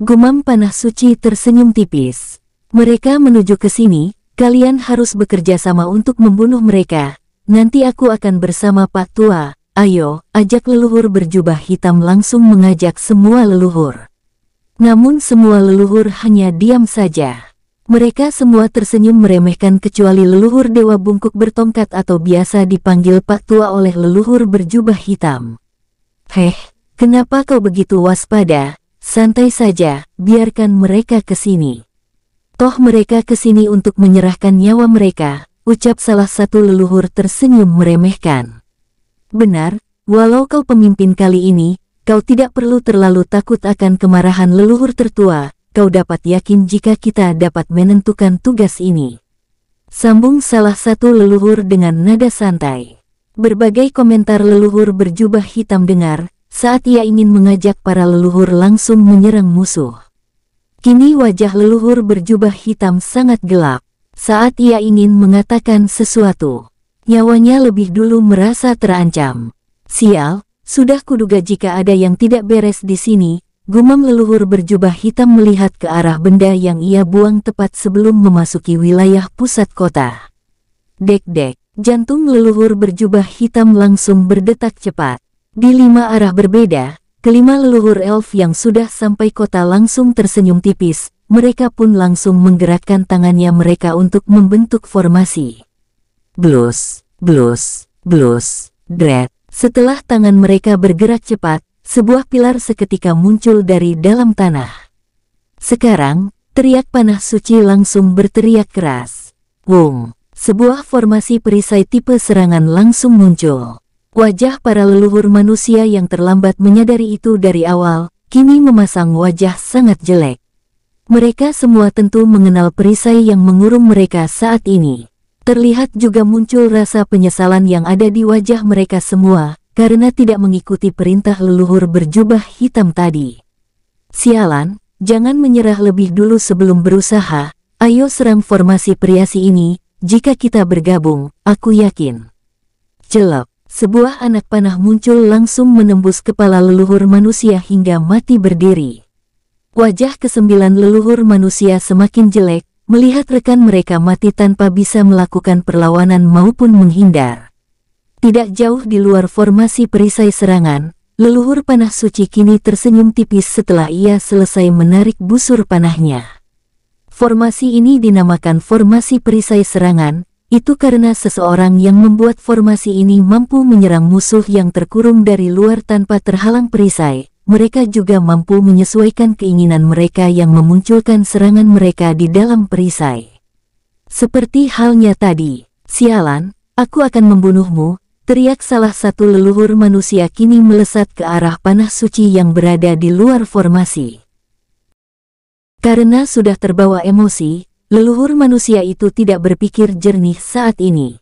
[SPEAKER 1] Gumam panah suci tersenyum tipis. Mereka menuju ke sini, kalian harus bekerja sama untuk membunuh mereka. Nanti aku akan bersama Pak Tua, ayo, ajak leluhur berjubah hitam langsung mengajak semua leluhur. Namun semua leluhur hanya diam saja. Mereka semua tersenyum meremehkan kecuali leluhur dewa bungkuk bertongkat atau biasa dipanggil Pak Tua oleh leluhur berjubah hitam. Heh, kenapa kau begitu waspada? Santai saja, biarkan mereka ke sini. Toh mereka ke sini untuk menyerahkan nyawa mereka, ucap salah satu leluhur tersenyum meremehkan. Benar, walau kau pemimpin kali ini, kau tidak perlu terlalu takut akan kemarahan leluhur tertua, kau dapat yakin jika kita dapat menentukan tugas ini. Sambung salah satu leluhur dengan nada santai. Berbagai komentar leluhur berjubah hitam dengar, saat ia ingin mengajak para leluhur langsung menyerang musuh. Kini wajah leluhur berjubah hitam sangat gelap, saat ia ingin mengatakan sesuatu. Nyawanya lebih dulu merasa terancam. Sial, sudah kuduga jika ada yang tidak beres di sini, Gumam leluhur berjubah hitam melihat ke arah benda yang ia buang tepat sebelum memasuki wilayah pusat kota. Dek-dek, jantung leluhur berjubah hitam langsung berdetak cepat. Di lima arah berbeda, kelima leluhur elf yang sudah sampai kota langsung tersenyum tipis, mereka pun langsung menggerakkan tangannya mereka untuk membentuk formasi.
[SPEAKER 2] Blus, blus, blus, dread.
[SPEAKER 1] Setelah tangan mereka bergerak cepat, sebuah pilar seketika muncul dari dalam tanah. Sekarang, teriak panah suci langsung berteriak keras. Wong, sebuah formasi perisai tipe serangan langsung muncul. Wajah para leluhur manusia yang terlambat menyadari itu dari awal, kini memasang wajah sangat jelek. Mereka semua tentu mengenal perisai yang mengurung mereka saat ini. Terlihat juga muncul rasa penyesalan yang ada di wajah mereka semua, karena tidak mengikuti perintah leluhur berjubah hitam tadi. Sialan, jangan menyerah lebih dulu sebelum berusaha, ayo serang formasi priasi ini, jika kita bergabung, aku yakin. Jelap, sebuah anak panah muncul langsung menembus kepala leluhur manusia hingga mati berdiri. Wajah kesembilan leluhur manusia semakin jelek, melihat rekan mereka mati tanpa bisa melakukan perlawanan maupun menghindar. Tidak jauh di luar formasi perisai serangan, leluhur panah suci kini tersenyum tipis setelah ia selesai menarik busur panahnya. Formasi ini dinamakan formasi perisai serangan, itu karena seseorang yang membuat formasi ini mampu menyerang musuh yang terkurung dari luar tanpa terhalang perisai. Mereka juga mampu menyesuaikan keinginan mereka yang memunculkan serangan mereka di dalam perisai. Seperti halnya tadi, sialan, aku akan membunuhmu, Teriak salah satu leluhur manusia kini melesat ke arah panah suci yang berada di luar formasi. Karena sudah terbawa emosi, leluhur manusia itu tidak berpikir jernih saat ini.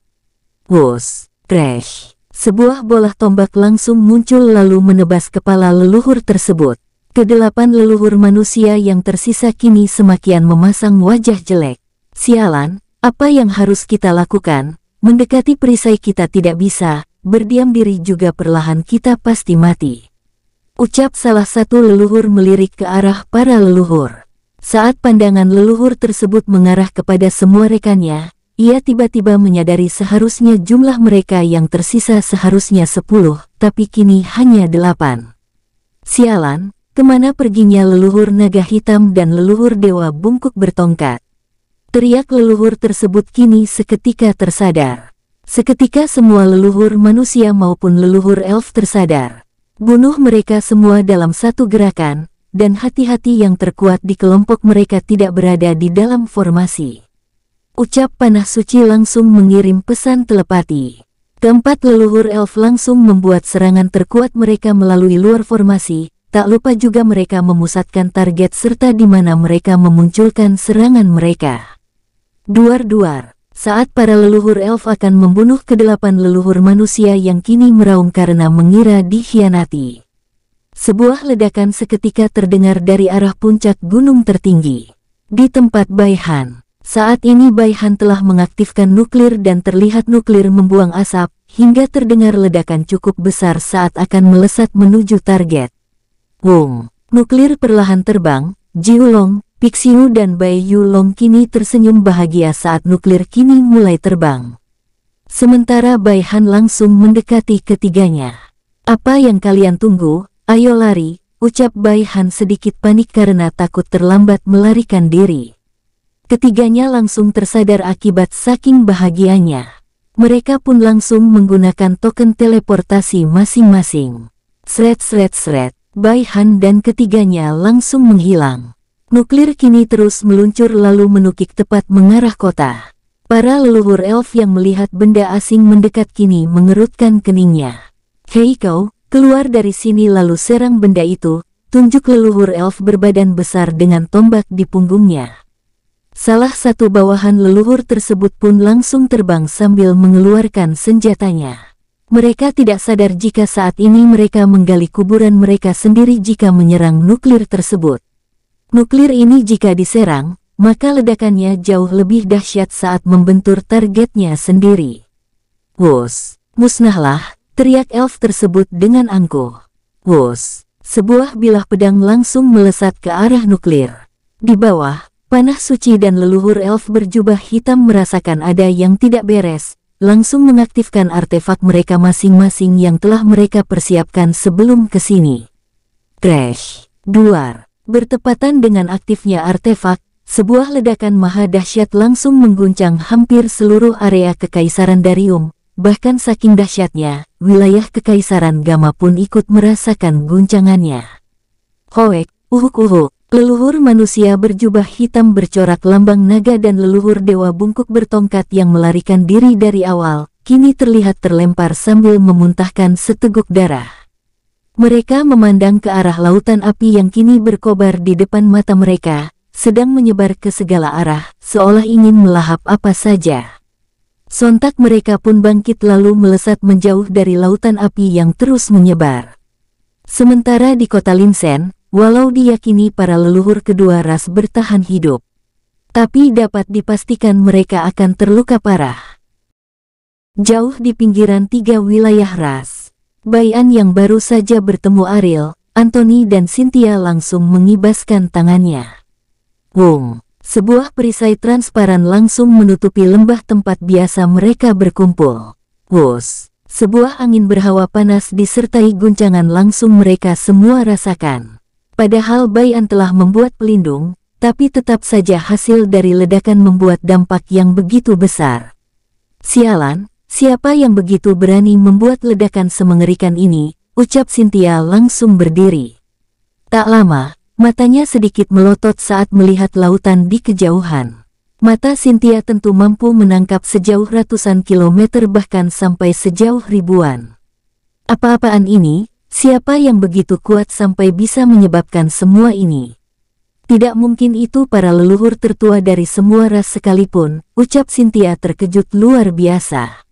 [SPEAKER 2] Wos, crash.
[SPEAKER 1] Sebuah bola tombak langsung muncul lalu menebas kepala leluhur tersebut. Kedelapan leluhur manusia yang tersisa kini semakin memasang wajah jelek. Sialan, apa yang harus kita lakukan? Mendekati perisai kita tidak bisa, berdiam diri juga perlahan kita pasti mati. Ucap salah satu leluhur melirik ke arah para leluhur. Saat pandangan leluhur tersebut mengarah kepada semua rekannya, ia tiba-tiba menyadari seharusnya jumlah mereka yang tersisa seharusnya sepuluh, tapi kini hanya delapan. Sialan, kemana perginya leluhur naga hitam dan leluhur dewa bungkuk bertongkat? Teriak leluhur tersebut kini seketika tersadar. Seketika semua leluhur manusia maupun leluhur elf tersadar. Bunuh mereka semua dalam satu gerakan, dan hati-hati yang terkuat di kelompok mereka tidak berada di dalam formasi. Ucap Panah Suci langsung mengirim pesan telepati. Tempat leluhur elf langsung membuat serangan terkuat mereka melalui luar formasi, tak lupa juga mereka memusatkan target serta di mana mereka memunculkan serangan mereka. Duar-duar, saat para leluhur elf akan membunuh kedelapan leluhur manusia yang kini meraung karena mengira dikhianati. Sebuah ledakan seketika terdengar dari arah puncak gunung tertinggi. Di tempat Baihan, saat ini Baihan telah mengaktifkan nuklir dan terlihat nuklir membuang asap, hingga terdengar ledakan cukup besar saat akan melesat menuju target. Wong, nuklir perlahan terbang, Jiulong, Pixiu dan Bai Yu Long kini tersenyum bahagia saat nuklir kini mulai terbang. Sementara Bai Han langsung mendekati ketiganya. Apa yang kalian tunggu, ayo lari, ucap Bai Han sedikit panik karena takut terlambat melarikan diri. Ketiganya langsung tersadar akibat saking bahagianya. Mereka pun langsung menggunakan token teleportasi masing-masing. Sret sret sret, Bai Han dan ketiganya langsung menghilang. Nuklir kini terus meluncur lalu menukik tepat mengarah kota. Para leluhur elf yang melihat benda asing mendekat kini mengerutkan keningnya. Hei kau, keluar dari sini lalu serang benda itu, tunjuk leluhur elf berbadan besar dengan tombak di punggungnya. Salah satu bawahan leluhur tersebut pun langsung terbang sambil mengeluarkan senjatanya. Mereka tidak sadar jika saat ini mereka menggali kuburan mereka sendiri jika menyerang nuklir tersebut. Nuklir ini jika diserang, maka ledakannya jauh lebih dahsyat saat membentur targetnya sendiri. Wos, musnahlah, teriak elf tersebut dengan angkuh. Wos, sebuah bilah pedang langsung melesat ke arah nuklir. Di bawah, panah suci dan leluhur elf berjubah hitam merasakan ada yang tidak beres, langsung mengaktifkan artefak mereka masing-masing yang telah mereka persiapkan sebelum kesini. Crash, duar, Bertepatan dengan aktifnya artefak, sebuah ledakan maha dahsyat langsung mengguncang hampir seluruh area Kekaisaran Darium. Bahkan saking dahsyatnya, wilayah Kekaisaran Gama pun ikut merasakan guncangannya. Hoek, uhuk-uhuk, leluhur manusia berjubah hitam bercorak lambang naga dan leluhur dewa bungkuk bertongkat yang melarikan diri dari awal, kini terlihat terlempar sambil memuntahkan seteguk darah. Mereka memandang ke arah lautan api yang kini berkobar di depan mata mereka, sedang menyebar ke segala arah, seolah ingin melahap apa saja. Sontak mereka pun bangkit lalu melesat menjauh dari lautan api yang terus menyebar. Sementara di kota Linsen, walau diyakini para leluhur kedua ras bertahan hidup, tapi dapat dipastikan mereka akan terluka parah. Jauh di pinggiran tiga wilayah ras, Bayan yang baru saja bertemu Ariel, Anthony dan Cynthia langsung mengibaskan tangannya. Wong, sebuah perisai transparan langsung menutupi lembah tempat biasa mereka berkumpul. Wos, sebuah angin berhawa panas disertai guncangan langsung mereka semua rasakan. Padahal Bayan telah membuat pelindung, tapi tetap saja hasil dari ledakan membuat dampak yang begitu besar. Sialan, Siapa yang begitu berani membuat ledakan semengerikan ini? Ucap Cynthia langsung berdiri. Tak lama, matanya sedikit melotot saat melihat lautan di kejauhan. Mata Cynthia tentu mampu menangkap sejauh ratusan kilometer bahkan sampai sejauh ribuan. Apa-apaan ini? Siapa yang begitu kuat sampai bisa menyebabkan semua ini? Tidak mungkin itu para leluhur tertua dari semua ras sekalipun, ucap Cynthia terkejut luar biasa.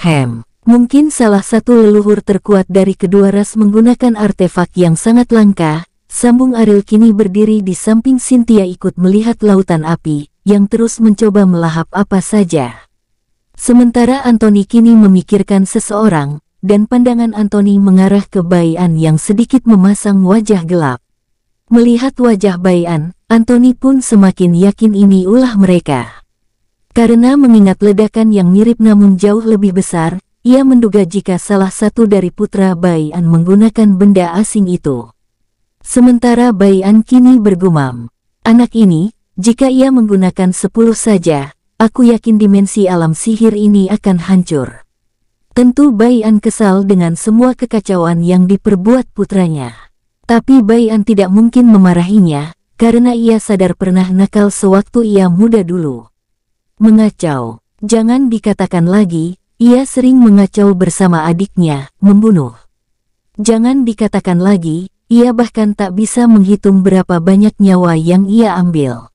[SPEAKER 1] Hem. Mungkin salah satu leluhur terkuat dari kedua ras menggunakan artefak yang sangat langka, sambung Ariel kini berdiri di samping Cynthia ikut melihat lautan api, yang terus mencoba melahap apa saja. Sementara Anthony kini memikirkan seseorang, dan pandangan Anthony mengarah ke Bayan yang sedikit memasang wajah gelap. Melihat wajah Bayan, Anthony pun semakin yakin ini ulah mereka. Karena mengingat ledakan yang mirip namun jauh lebih besar, ia menduga jika salah satu dari putra Baian menggunakan benda asing itu. Sementara Baian kini bergumam, anak ini, jika ia menggunakan sepuluh saja, aku yakin dimensi alam sihir ini akan hancur. Tentu Baian kesal dengan semua kekacauan yang diperbuat putranya. Tapi Baian tidak mungkin memarahinya, karena ia sadar pernah nakal sewaktu ia muda dulu. Mengacau. Jangan dikatakan lagi, ia sering mengacau bersama adiknya, membunuh. Jangan dikatakan lagi, ia bahkan tak bisa menghitung berapa banyak nyawa yang ia ambil.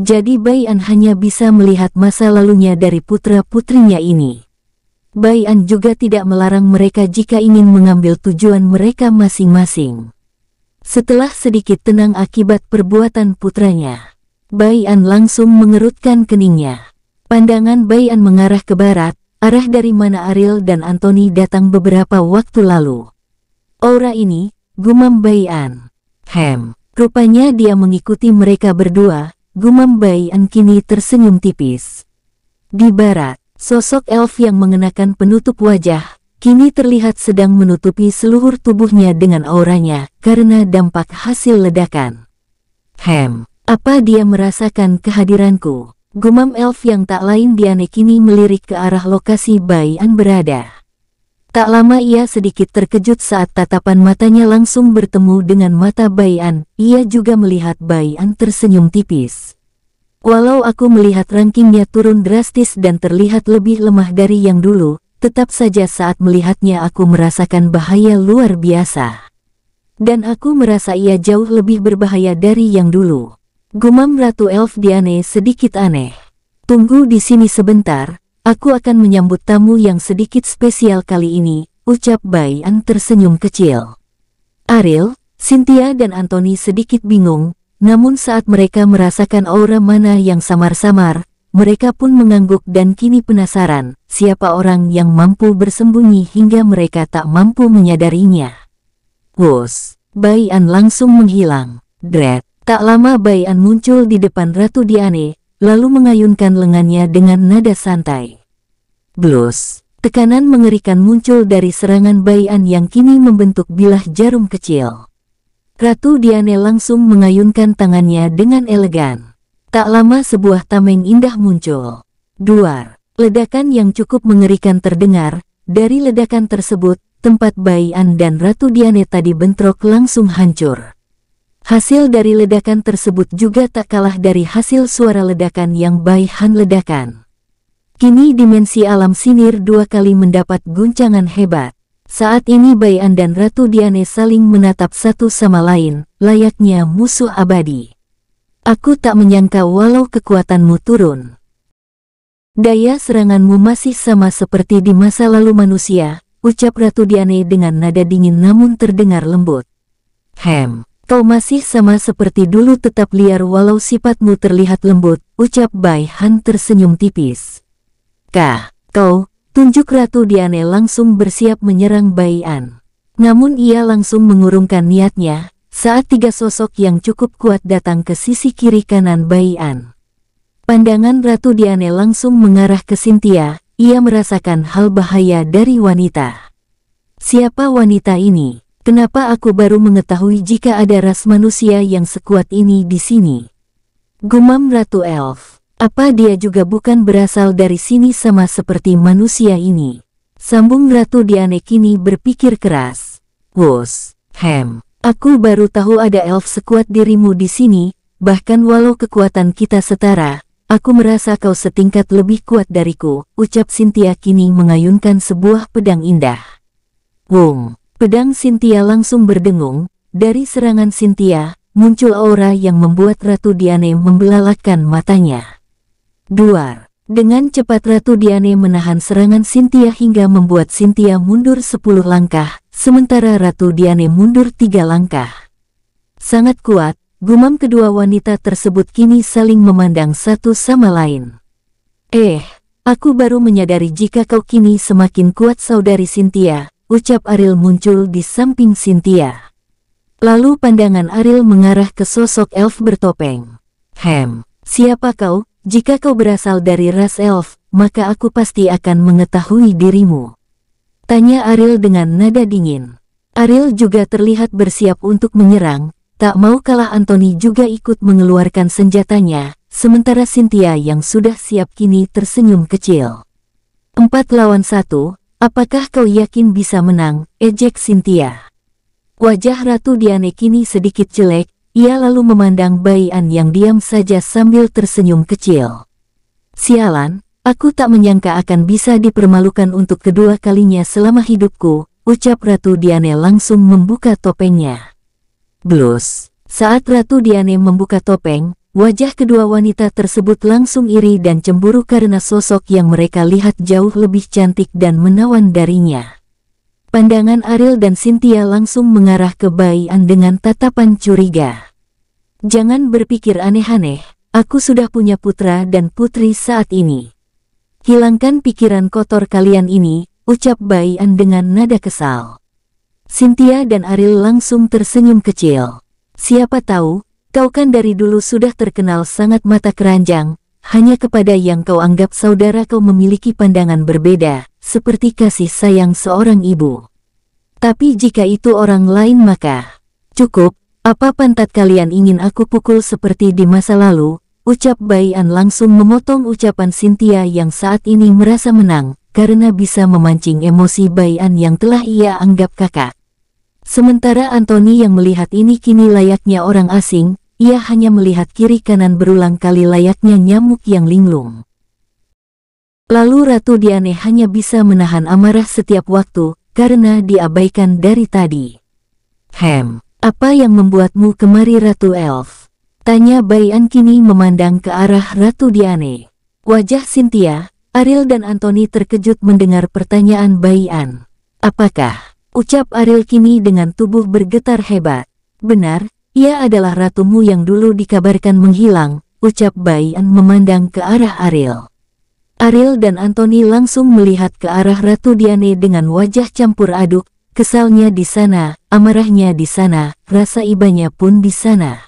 [SPEAKER 1] Jadi Bayan hanya bisa melihat masa lalunya dari putra-putrinya ini. Bayan juga tidak melarang mereka jika ingin mengambil tujuan mereka masing-masing. Setelah sedikit tenang akibat perbuatan putranya, Bayan langsung mengerutkan keningnya. Pandangan Bayan mengarah ke barat, arah dari mana Ariel dan Anthony datang beberapa waktu lalu. Aura ini, gumam Bayan. Hem, rupanya dia mengikuti mereka berdua, gumam Bayan kini tersenyum tipis. Di barat, sosok elf yang mengenakan penutup wajah, kini terlihat sedang menutupi seluruh tubuhnya dengan auranya karena dampak hasil ledakan. Hem, apa dia merasakan kehadiranku? Gumam elf yang tak lain Diane kini melirik ke arah lokasi Bayan berada. Tak lama ia sedikit terkejut saat tatapan matanya langsung bertemu dengan mata Bayan, ia juga melihat Bayan tersenyum tipis. Walau aku melihat rankingnya turun drastis dan terlihat lebih lemah dari yang dulu, tetap saja saat melihatnya aku merasakan bahaya luar biasa. Dan aku merasa ia jauh lebih berbahaya dari yang dulu. Gumam Ratu Elf Diane sedikit aneh. Tunggu di sini sebentar, aku akan menyambut tamu yang sedikit spesial kali ini, ucap Bai Ang tersenyum kecil. Ariel, Cynthia dan Anthony sedikit bingung, namun saat mereka merasakan aura mana yang samar-samar, mereka pun mengangguk dan kini penasaran, siapa orang yang mampu bersembunyi hingga mereka tak mampu menyadarinya. Wos, Bai An langsung menghilang. Dread. Tak lama Bayan muncul di depan Ratu Diane, lalu mengayunkan lengannya dengan nada santai.
[SPEAKER 2] Blus,
[SPEAKER 1] tekanan mengerikan muncul dari serangan Bayan yang kini membentuk bilah jarum kecil. Ratu Diane langsung mengayunkan tangannya dengan elegan. Tak lama sebuah tameng indah muncul. Duar, ledakan yang cukup mengerikan terdengar, dari ledakan tersebut, tempat Bayan dan Ratu Diane tadi bentrok langsung hancur. Hasil dari ledakan tersebut juga tak kalah dari hasil suara ledakan yang baihan ledakan. Kini dimensi alam sinir dua kali mendapat guncangan hebat. Saat ini Bayan dan Ratu Diane saling menatap satu sama lain, layaknya musuh abadi. Aku tak menyangka walau kekuatanmu turun. Daya seranganmu masih sama seperti di masa lalu manusia, ucap Ratu Diane dengan nada dingin namun terdengar lembut. Hem. Kau masih sama seperti dulu tetap liar walau sifatmu terlihat lembut, ucap Bai Han tersenyum tipis. Kah, kau, tunjuk Ratu Diane langsung bersiap menyerang Bai An. Namun ia langsung mengurungkan
[SPEAKER 3] niatnya,
[SPEAKER 1] saat tiga sosok yang cukup kuat datang ke sisi kiri kanan Bai An. Pandangan Ratu Diane langsung mengarah ke Cynthia, ia merasakan hal bahaya dari wanita. Siapa wanita ini? Kenapa aku baru mengetahui jika ada ras manusia yang sekuat ini di sini? Gumam Ratu Elf. Apa dia juga bukan berasal dari sini sama seperti manusia ini? Sambung Ratu Diane kini berpikir keras. Wos, Hem, aku baru tahu ada elf sekuat dirimu di sini, bahkan walau kekuatan kita setara, Aku merasa kau setingkat lebih kuat dariku, ucap Cynthia kini mengayunkan sebuah pedang indah. Wong, Pedang Cynthia langsung berdengung, dari serangan Cynthia muncul aura yang membuat Ratu Diane membelalakan matanya. Duar. Dengan cepat Ratu Diane menahan serangan Cynthia hingga membuat Cynthia mundur 10 langkah, sementara Ratu Diane mundur 3 langkah. Sangat kuat, gumam kedua wanita tersebut kini saling memandang satu sama lain. Eh, aku baru menyadari jika kau kini semakin kuat saudari Cynthia ucap Aril muncul di samping Cynthia. Lalu pandangan Aril mengarah ke sosok elf bertopeng. Hem, siapa kau? Jika kau berasal dari ras elf, maka aku pasti akan mengetahui dirimu. Tanya Aril dengan nada dingin. Aril juga terlihat bersiap untuk menyerang, tak mau kalah Anthony juga ikut mengeluarkan senjatanya, sementara Cynthia yang sudah siap kini tersenyum kecil. Empat lawan satu, Apakah kau yakin bisa menang, ejek Cynthia? Wajah Ratu Diane kini sedikit jelek, ia lalu memandang An yang diam saja sambil tersenyum kecil. Sialan, aku tak menyangka akan bisa dipermalukan untuk kedua kalinya selama hidupku, ucap Ratu Diane langsung membuka topengnya. Blus. Saat Ratu Diane membuka topeng, Wajah kedua wanita tersebut langsung iri dan cemburu karena sosok yang mereka lihat jauh lebih cantik dan menawan darinya. Pandangan Ariel dan Cynthia langsung mengarah ke Bayan dengan tatapan curiga. Jangan berpikir aneh-aneh, aku sudah punya putra dan putri saat ini. Hilangkan pikiran kotor kalian ini, ucap Bayan dengan nada kesal. Cynthia dan Ariel langsung tersenyum kecil. Siapa tahu, Kau kan dari dulu sudah terkenal sangat mata keranjang, hanya kepada yang kau anggap saudara kau memiliki pandangan berbeda, seperti kasih sayang seorang ibu. Tapi jika itu orang lain maka, cukup, apa pantat kalian ingin aku pukul seperti di masa lalu, ucap Bayan langsung memotong ucapan Cynthia yang saat ini merasa menang, karena bisa memancing emosi Bayan yang telah ia anggap kakak. Sementara Anthony yang melihat ini kini layaknya orang asing, ia hanya melihat kiri kanan berulang kali layaknya nyamuk yang linglung. Lalu Ratu Diane hanya bisa menahan amarah setiap waktu, karena diabaikan dari tadi. Hem, apa yang membuatmu kemari Ratu Elf? Tanya Bai kini memandang ke arah Ratu Diane. Wajah Cynthia, Ariel dan Anthony terkejut mendengar pertanyaan Bayan. Apakah? Ucap Ariel kini dengan tubuh bergetar hebat. Benar, ia adalah ratumu yang dulu dikabarkan menghilang, ucap Bayan memandang ke arah Ariel. Ariel dan Anthony langsung melihat ke arah Ratu Diane dengan wajah campur aduk, kesalnya di sana, amarahnya di sana, rasa ibanya pun di sana.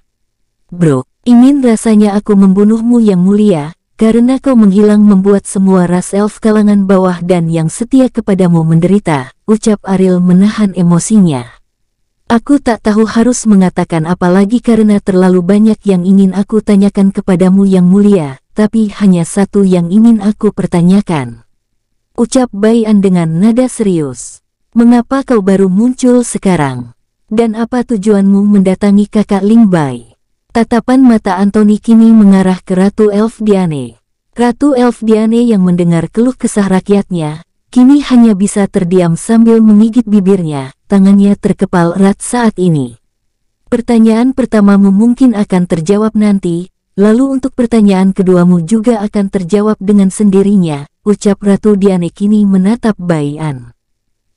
[SPEAKER 1] Bro, ingin rasanya aku membunuhmu yang mulia, karena kau menghilang membuat semua ras elf kalangan bawah dan yang setia kepadamu menderita, ucap Ariel menahan emosinya. Aku tak tahu harus mengatakan apa lagi karena terlalu banyak yang ingin aku tanyakan kepadamu yang mulia, tapi hanya satu yang ingin aku pertanyakan. Ucap Bayan dengan nada serius. Mengapa kau baru muncul sekarang? Dan apa tujuanmu mendatangi kakak Ling Lingbai? Tatapan mata Anthony kini mengarah ke Ratu Elf Diane. Ratu Elf Diane yang mendengar keluh kesah rakyatnya, kini hanya bisa terdiam sambil mengigit bibirnya, tangannya terkepal erat saat ini. Pertanyaan pertamamu mungkin akan terjawab nanti, lalu untuk pertanyaan keduamu juga akan terjawab dengan sendirinya, ucap Ratu Diane kini menatap Bayan.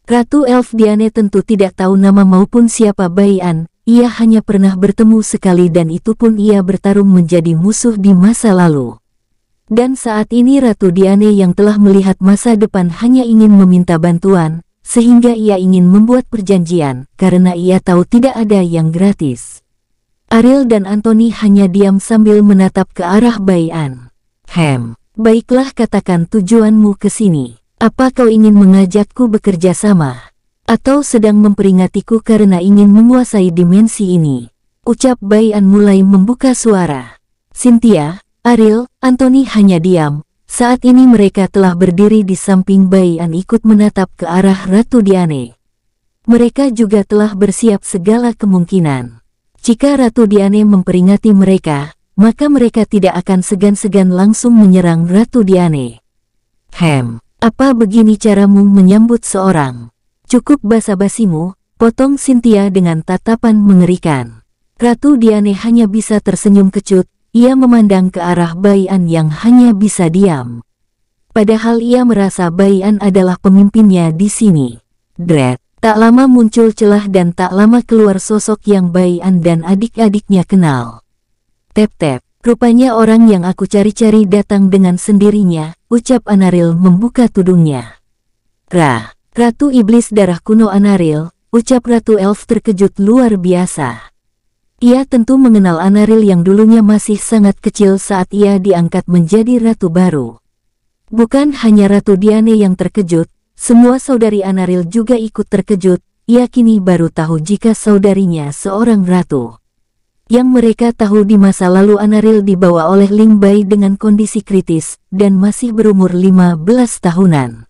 [SPEAKER 1] Ratu Elf Diane tentu tidak tahu nama maupun siapa Bayan, ia hanya pernah bertemu sekali dan itu pun ia bertarung menjadi musuh di masa lalu. Dan saat ini Ratu Diane yang telah melihat masa depan hanya ingin meminta bantuan, sehingga ia ingin membuat perjanjian, karena ia tahu tidak ada yang gratis. Ariel dan Anthony hanya diam sambil menatap ke arah Bayan. Hem, baiklah katakan tujuanmu ke sini. Apa kau ingin mengajakku bekerja sama? Atau sedang memperingatiku karena ingin menguasai dimensi ini? Ucap Bayan mulai membuka suara. Cynthia, Ariel, Anthony hanya diam. Saat ini mereka telah berdiri di samping bayi dan ikut menatap ke arah Ratu Diane. Mereka juga telah bersiap segala kemungkinan. Jika Ratu Diane memperingati mereka, maka mereka tidak akan segan-segan langsung menyerang Ratu Diane. Hem, apa begini caramu menyambut seorang? Cukup basa-basimu, potong Cynthia dengan tatapan mengerikan. Ratu Diane hanya bisa tersenyum kecut, ia memandang ke arah Bayan yang hanya bisa diam. Padahal ia merasa Bayan adalah pemimpinnya di sini. Dread. tak lama muncul celah dan tak lama keluar sosok yang Bayan dan adik-adiknya kenal. Tep-tep, rupanya orang yang aku cari-cari datang dengan sendirinya, ucap Anaril membuka tudungnya. Rah, Ratu Iblis Darah Kuno Anaril, ucap Ratu Elf terkejut luar biasa. Ia tentu mengenal Anaril yang dulunya masih sangat kecil saat ia diangkat menjadi ratu baru. Bukan hanya Ratu Diane yang terkejut, semua saudari Anaril juga ikut terkejut, ia kini baru tahu jika saudarinya seorang ratu. Yang mereka tahu di masa lalu Anaril dibawa oleh Ling Bai dengan kondisi kritis dan masih berumur 15 tahunan.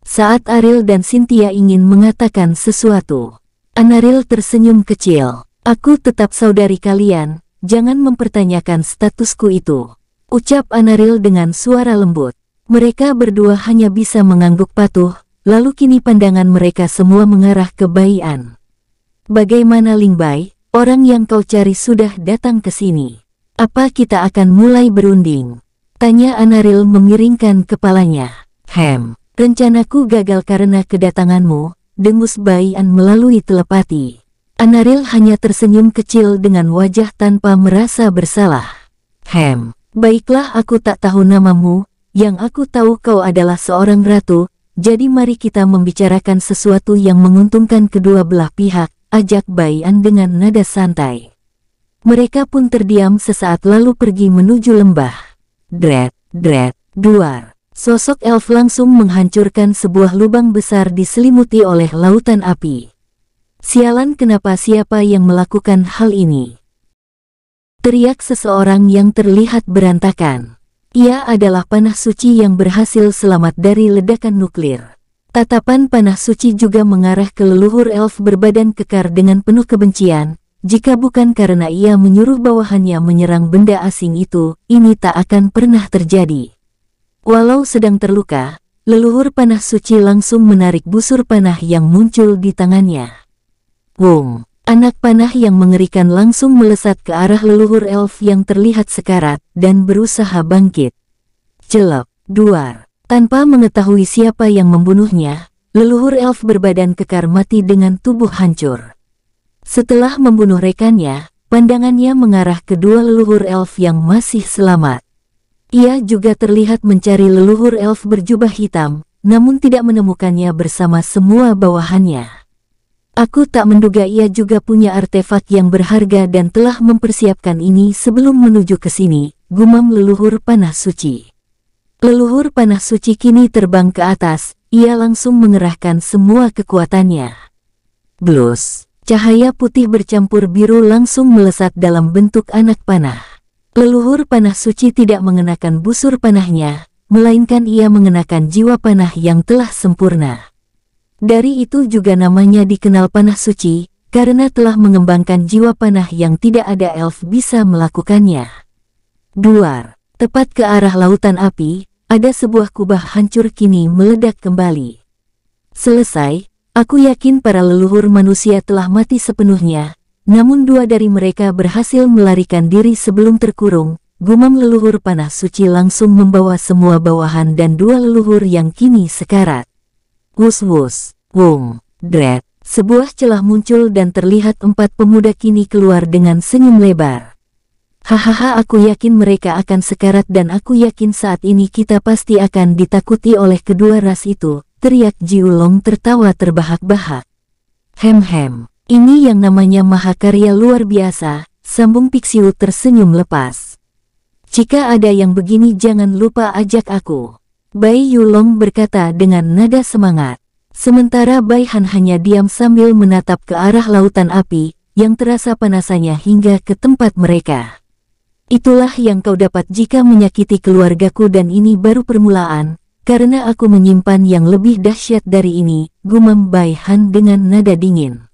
[SPEAKER 1] Saat Aril dan Cynthia ingin mengatakan sesuatu, Anaril tersenyum kecil. Aku tetap saudari kalian, jangan mempertanyakan statusku itu. Ucap Anaril dengan suara lembut. Mereka berdua hanya bisa mengangguk patuh, lalu kini pandangan mereka semua mengarah ke Baian. Bagaimana Ling Bai, orang yang kau cari sudah datang ke sini. Apa kita akan mulai berunding? Tanya Anaril mengiringkan kepalanya. Hem, rencanaku gagal karena kedatanganmu, dengus Baian melalui telepati. Anaril hanya tersenyum kecil dengan wajah tanpa merasa bersalah. Hem, baiklah aku tak tahu namamu, yang aku tahu kau adalah seorang ratu, jadi mari kita membicarakan sesuatu yang menguntungkan kedua belah pihak, ajak Bayan dengan nada santai. Mereka pun terdiam sesaat lalu pergi menuju lembah.
[SPEAKER 3] Dread, dread,
[SPEAKER 1] duar. Sosok elf langsung menghancurkan sebuah lubang besar diselimuti oleh lautan api. Sialan kenapa siapa yang melakukan hal ini? Teriak seseorang yang terlihat berantakan. Ia adalah panah suci yang berhasil selamat dari ledakan nuklir. Tatapan panah suci juga mengarah ke leluhur elf berbadan kekar dengan penuh kebencian. Jika bukan karena ia menyuruh bawahannya menyerang benda asing itu, ini tak akan pernah terjadi. Walau sedang terluka, leluhur panah suci langsung menarik busur panah yang muncul di tangannya. Wong, anak panah yang mengerikan langsung melesat ke arah leluhur elf yang terlihat sekarat dan berusaha bangkit. Jelek, duar. Tanpa mengetahui siapa yang membunuhnya, leluhur elf berbadan kekar mati dengan tubuh hancur. Setelah membunuh rekannya, pandangannya mengarah ke dua leluhur elf yang masih selamat. Ia juga terlihat mencari leluhur elf berjubah hitam, namun tidak menemukannya bersama semua bawahannya. Aku tak menduga ia juga punya artefak yang berharga dan telah mempersiapkan ini sebelum menuju ke sini, gumam leluhur panah suci. Leluhur panah suci kini terbang ke atas, ia langsung mengerahkan semua kekuatannya. Blus, cahaya putih bercampur biru langsung melesat dalam bentuk anak panah. Leluhur panah suci tidak mengenakan busur panahnya, melainkan ia mengenakan jiwa panah yang telah sempurna. Dari itu juga namanya dikenal panah suci, karena telah mengembangkan jiwa panah yang tidak ada elf bisa melakukannya. Duar, tepat ke arah lautan api, ada sebuah kubah hancur kini meledak kembali. Selesai, aku yakin para leluhur manusia telah mati sepenuhnya, namun dua dari mereka berhasil melarikan diri sebelum terkurung, gumam leluhur panah suci langsung membawa semua bawahan dan dua leluhur yang kini sekarat. Wus-wus, wong, dread. sebuah celah muncul dan terlihat empat pemuda kini keluar dengan senyum lebar. Hahaha aku yakin mereka akan sekarat dan aku yakin saat ini kita pasti akan ditakuti oleh kedua ras itu, teriak Jiulong tertawa terbahak-bahak. Hem-hem, ini yang namanya mahakarya luar biasa, sambung Pixiu tersenyum lepas. Jika ada yang begini jangan lupa ajak aku. Bai Yulong berkata dengan nada semangat. Sementara Bai Han hanya diam sambil menatap ke arah lautan api yang terasa panasannya hingga ke tempat mereka. Itulah yang kau dapat jika menyakiti keluargaku dan ini baru permulaan, karena aku menyimpan yang lebih dahsyat dari ini, gumam Bai Han dengan nada dingin.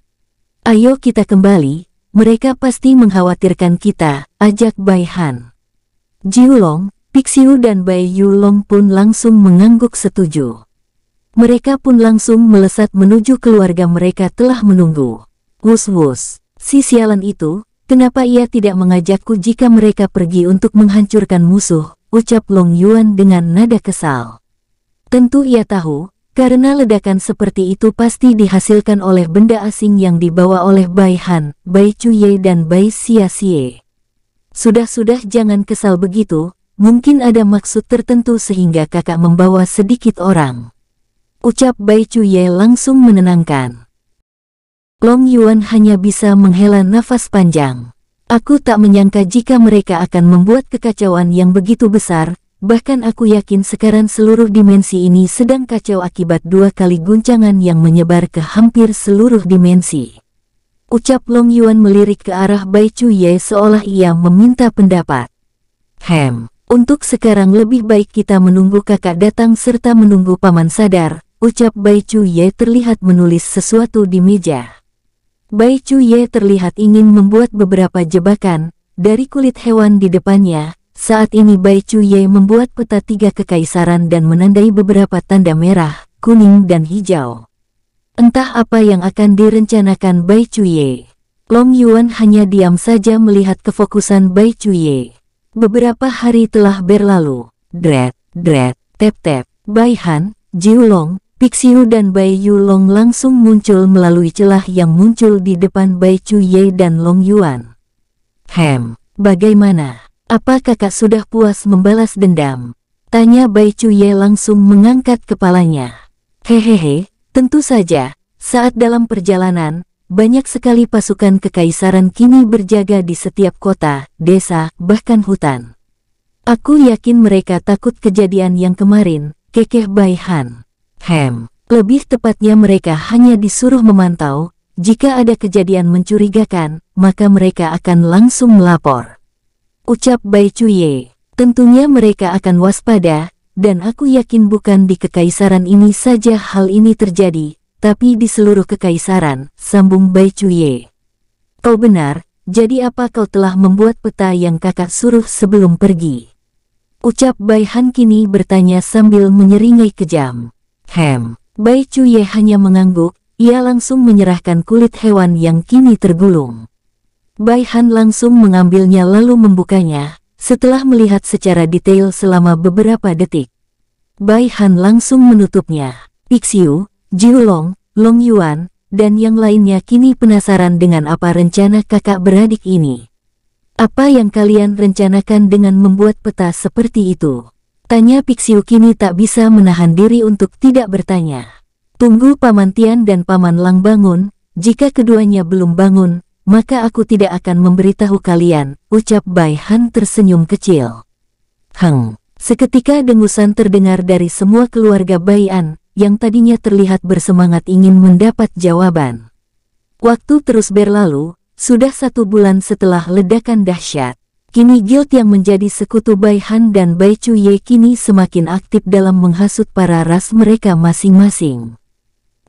[SPEAKER 1] Ayo kita kembali, mereka pasti mengkhawatirkan kita, ajak Bai Han. Jiulong, Pixiu dan Bai Yulong pun langsung mengangguk setuju. Mereka pun langsung melesat menuju keluarga mereka telah menunggu. Wus-wus, si sialan itu, kenapa ia tidak mengajakku jika mereka pergi untuk menghancurkan musuh, ucap Long Yuan dengan nada kesal. Tentu ia tahu, karena ledakan seperti itu pasti dihasilkan oleh benda asing yang dibawa oleh Bai Han, Bai Ye dan Bai Xia Xie. Sudah-sudah jangan kesal begitu, Mungkin ada maksud tertentu sehingga kakak membawa sedikit orang. Ucap Bai Cuye langsung menenangkan. Long Yuan hanya bisa menghela nafas panjang. Aku tak menyangka jika mereka akan membuat kekacauan yang begitu besar, bahkan aku yakin sekarang seluruh dimensi ini sedang kacau akibat dua kali guncangan yang menyebar ke hampir seluruh dimensi. Ucap Long Yuan melirik ke arah Bai Cuye seolah ia meminta pendapat. Hem, untuk sekarang lebih baik kita menunggu kakak datang serta menunggu paman sadar, ucap Bai Chu Ye terlihat menulis sesuatu di meja. Bai Chu Ye terlihat ingin membuat beberapa jebakan dari kulit hewan di depannya. Saat ini Bai Chu Ye membuat peta tiga kekaisaran dan menandai beberapa tanda merah, kuning dan hijau. Entah apa yang akan direncanakan Bai Chu Ye. Long Yuan hanya diam saja melihat kefokusan Bai Chu Ye. Beberapa hari telah berlalu. Dread, Dread, Tep Tep, Bai Han, Jiulong, Pixiu dan Bai Long langsung muncul melalui celah yang muncul di depan Bai Ye dan Long Yuan. Hem, bagaimana? Apa kakak sudah puas membalas dendam? Tanya Bai Ye langsung mengangkat kepalanya. Hehehe, tentu saja, saat dalam perjalanan, banyak sekali pasukan kekaisaran kini berjaga di setiap kota, desa, bahkan hutan. Aku yakin mereka takut kejadian yang kemarin, kekeh Bai Han. Hem, lebih tepatnya mereka hanya disuruh memantau, jika ada kejadian mencurigakan, maka mereka akan langsung melapor. Ucap Bai Cuye, tentunya mereka akan waspada, dan aku yakin bukan di kekaisaran ini saja hal ini terjadi, tapi di seluruh kekaisaran, sambung Bai Cuiye. Kau benar, jadi apa kau telah membuat peta yang kakak suruh sebelum pergi? Ucap Bai Han kini bertanya sambil menyeringai kejam. Hem, Bai Cuiye hanya mengangguk, ia langsung menyerahkan kulit hewan yang kini tergulung. Bai Han langsung mengambilnya lalu membukanya, setelah melihat secara detail selama beberapa detik. Bai Han langsung menutupnya. Pixiu, Jiulong, Long Yuan, dan yang lainnya kini penasaran dengan apa rencana kakak beradik ini. Apa yang kalian rencanakan dengan membuat peta seperti itu? Tanya Pixiu kini tak bisa menahan diri untuk tidak bertanya. Tunggu Paman Tian dan Paman Lang bangun, jika keduanya belum bangun, maka aku tidak akan memberitahu kalian, ucap Bai Han tersenyum kecil. Hang, seketika dengusan terdengar dari semua keluarga Bai An, yang tadinya terlihat bersemangat ingin mendapat jawaban. Waktu terus berlalu, sudah satu bulan setelah ledakan dahsyat. Kini guild yang menjadi sekutu Bai Han dan Bai Chu Ye kini semakin aktif dalam menghasut para ras mereka masing-masing.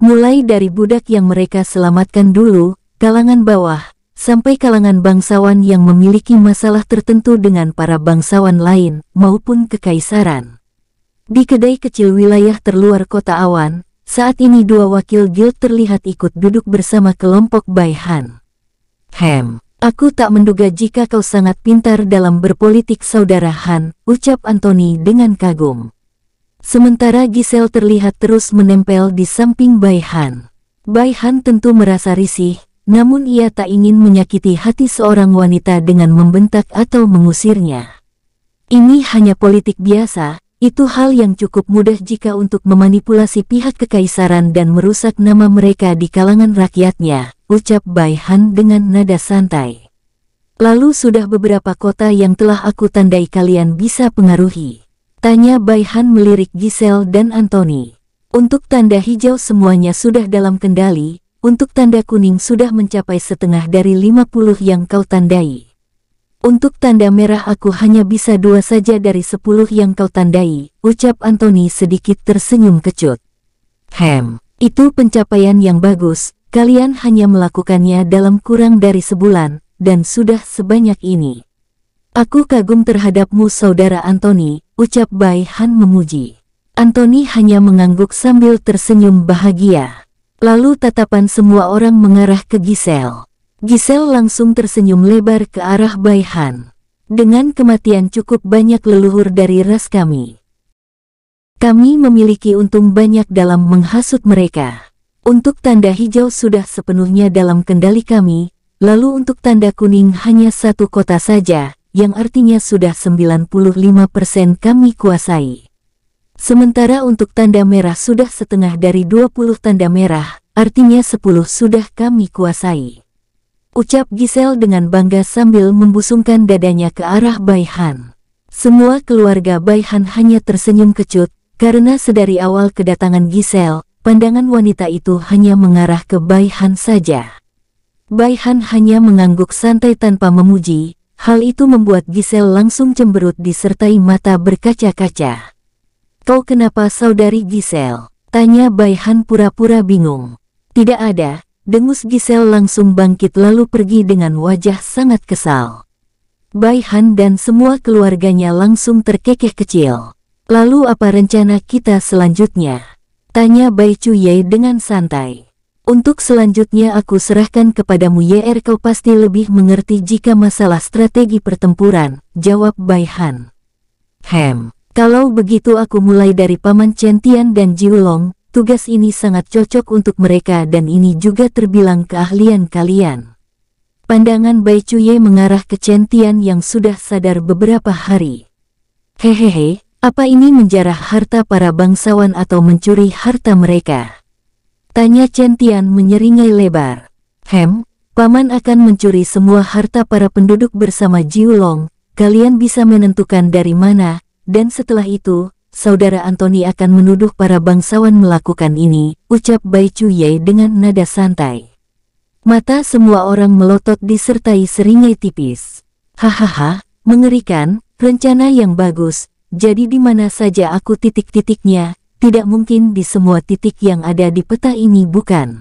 [SPEAKER 1] Mulai dari budak yang mereka selamatkan dulu, kalangan bawah, sampai kalangan bangsawan yang memiliki masalah tertentu dengan para bangsawan lain, maupun kekaisaran. Di kedai kecil wilayah terluar kota awan, saat ini dua wakil guild terlihat ikut duduk bersama kelompok Baihan. Hem, aku tak menduga jika kau sangat pintar dalam berpolitik saudara Han, ucap Anthony dengan kagum. Sementara Giselle terlihat terus menempel di samping Baihan. Baihan tentu merasa risih, namun ia tak ingin menyakiti hati seorang wanita dengan membentak atau mengusirnya. Ini hanya politik biasa, itu hal yang cukup mudah jika untuk memanipulasi pihak kekaisaran dan merusak nama mereka di kalangan rakyatnya, ucap Bai Han dengan nada santai. Lalu sudah beberapa kota yang telah aku tandai kalian bisa pengaruhi. Tanya Bai Han melirik Giselle dan Anthony. Untuk tanda hijau semuanya sudah dalam kendali, untuk tanda kuning sudah mencapai setengah dari 50 yang kau tandai. Untuk tanda merah aku hanya bisa dua saja dari sepuluh yang kau tandai, ucap Anthony sedikit tersenyum kecut. Hem, itu pencapaian yang bagus, kalian hanya melakukannya dalam kurang dari sebulan, dan sudah sebanyak ini. Aku kagum terhadapmu saudara Anthony, ucap Bai Han memuji. Anthony hanya mengangguk sambil tersenyum bahagia. Lalu tatapan semua orang mengarah ke Giselle. Giselle langsung tersenyum lebar ke arah Baihan. Dengan kematian cukup banyak leluhur dari ras kami. Kami memiliki untung banyak dalam menghasut mereka. Untuk tanda hijau sudah sepenuhnya dalam kendali kami, lalu untuk tanda kuning hanya satu kota saja, yang artinya sudah 95% kami kuasai. Sementara untuk tanda merah sudah setengah dari 20 tanda merah, artinya 10 sudah kami kuasai. Ucap Gisel dengan bangga sambil membusungkan dadanya ke arah Baihan. Semua keluarga Baihan hanya tersenyum kecut, karena sedari awal kedatangan Gisel, pandangan wanita itu hanya mengarah ke Baihan saja. Baihan hanya mengangguk santai tanpa memuji, hal itu membuat Gisel langsung cemberut disertai mata berkaca-kaca. Kau kenapa saudari Gisel? Tanya Baihan pura-pura bingung. Tidak ada, Dengus Gisel langsung bangkit lalu pergi dengan wajah sangat kesal. Bai Han dan semua keluarganya langsung terkekeh kecil. Lalu apa rencana kita selanjutnya? Tanya Bai Chu Ye dengan santai. Untuk selanjutnya aku serahkan kepadamu YR er, kau pasti lebih mengerti jika masalah strategi pertempuran, jawab Bai Han. Hem, kalau begitu aku mulai dari Paman Tian dan Jiulong, Tugas ini sangat cocok untuk mereka dan ini juga terbilang keahlian kalian. Pandangan Bai Chuye mengarah ke Chen Tian yang sudah sadar beberapa hari. Hehehe, apa ini menjarah harta para bangsawan atau mencuri harta mereka? Tanya Chen Tian menyeringai lebar. Hem, paman akan mencuri semua harta para penduduk bersama Jiulong, kalian bisa menentukan dari mana, dan setelah itu, saudara Antoni akan menuduh para bangsawan melakukan ini, ucap Bai Chu Ye dengan nada santai. Mata semua orang melotot disertai seringai tipis. Hahaha, mengerikan, rencana yang bagus, jadi di mana saja aku titik-titiknya, tidak mungkin di semua titik yang ada di peta ini bukan?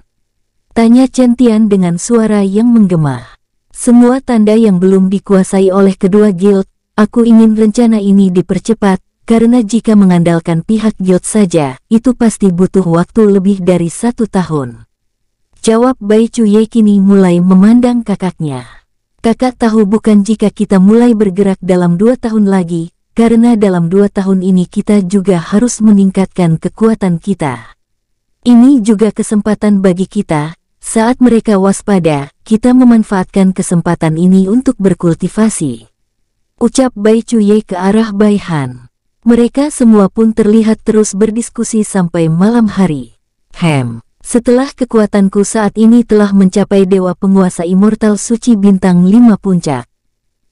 [SPEAKER 1] Tanya Chen Tian dengan suara yang menggema. Semua tanda yang belum dikuasai oleh kedua guild, aku ingin rencana ini dipercepat, karena jika mengandalkan pihak Giot saja, itu pasti butuh waktu lebih dari satu tahun. Jawab Bai Ye kini mulai memandang kakaknya. Kakak tahu bukan jika kita mulai bergerak dalam dua tahun lagi, karena dalam dua tahun ini kita juga harus meningkatkan kekuatan kita. Ini juga kesempatan bagi kita, saat mereka waspada, kita memanfaatkan kesempatan ini untuk berkultivasi. Ucap Bai Ye ke arah Bai Han. Mereka semua pun terlihat terus berdiskusi sampai malam hari. Hem, setelah kekuatanku saat ini telah mencapai Dewa Penguasa Immortal Suci Bintang Lima Puncak,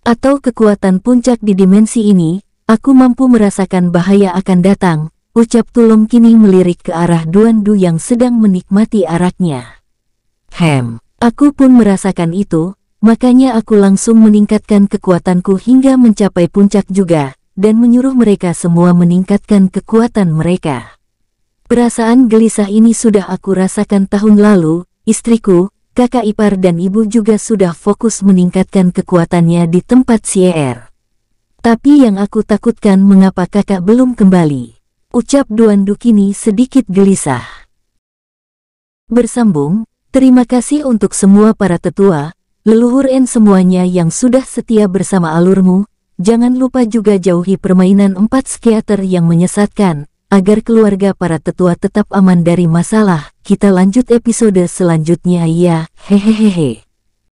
[SPEAKER 1] atau kekuatan puncak di dimensi ini, aku mampu merasakan bahaya akan datang, ucap Tulung kini melirik ke arah Duandu yang sedang menikmati araknya. Hem, aku pun merasakan itu, makanya aku langsung meningkatkan kekuatanku hingga mencapai puncak juga, dan menyuruh mereka semua meningkatkan kekuatan mereka. Perasaan gelisah ini sudah aku rasakan tahun lalu, istriku, kakak ipar dan ibu juga sudah fokus meningkatkan kekuatannya di tempat CR. Tapi yang aku takutkan mengapa kakak belum kembali. Ucap Duan Dukini sedikit gelisah. Bersambung, terima kasih untuk semua para tetua, leluhur en semuanya yang sudah setia bersama alurmu, Jangan lupa juga jauhi permainan empat psikiater yang menyesatkan, agar keluarga para tetua tetap aman dari masalah. Kita lanjut episode selanjutnya ya, hehehehe.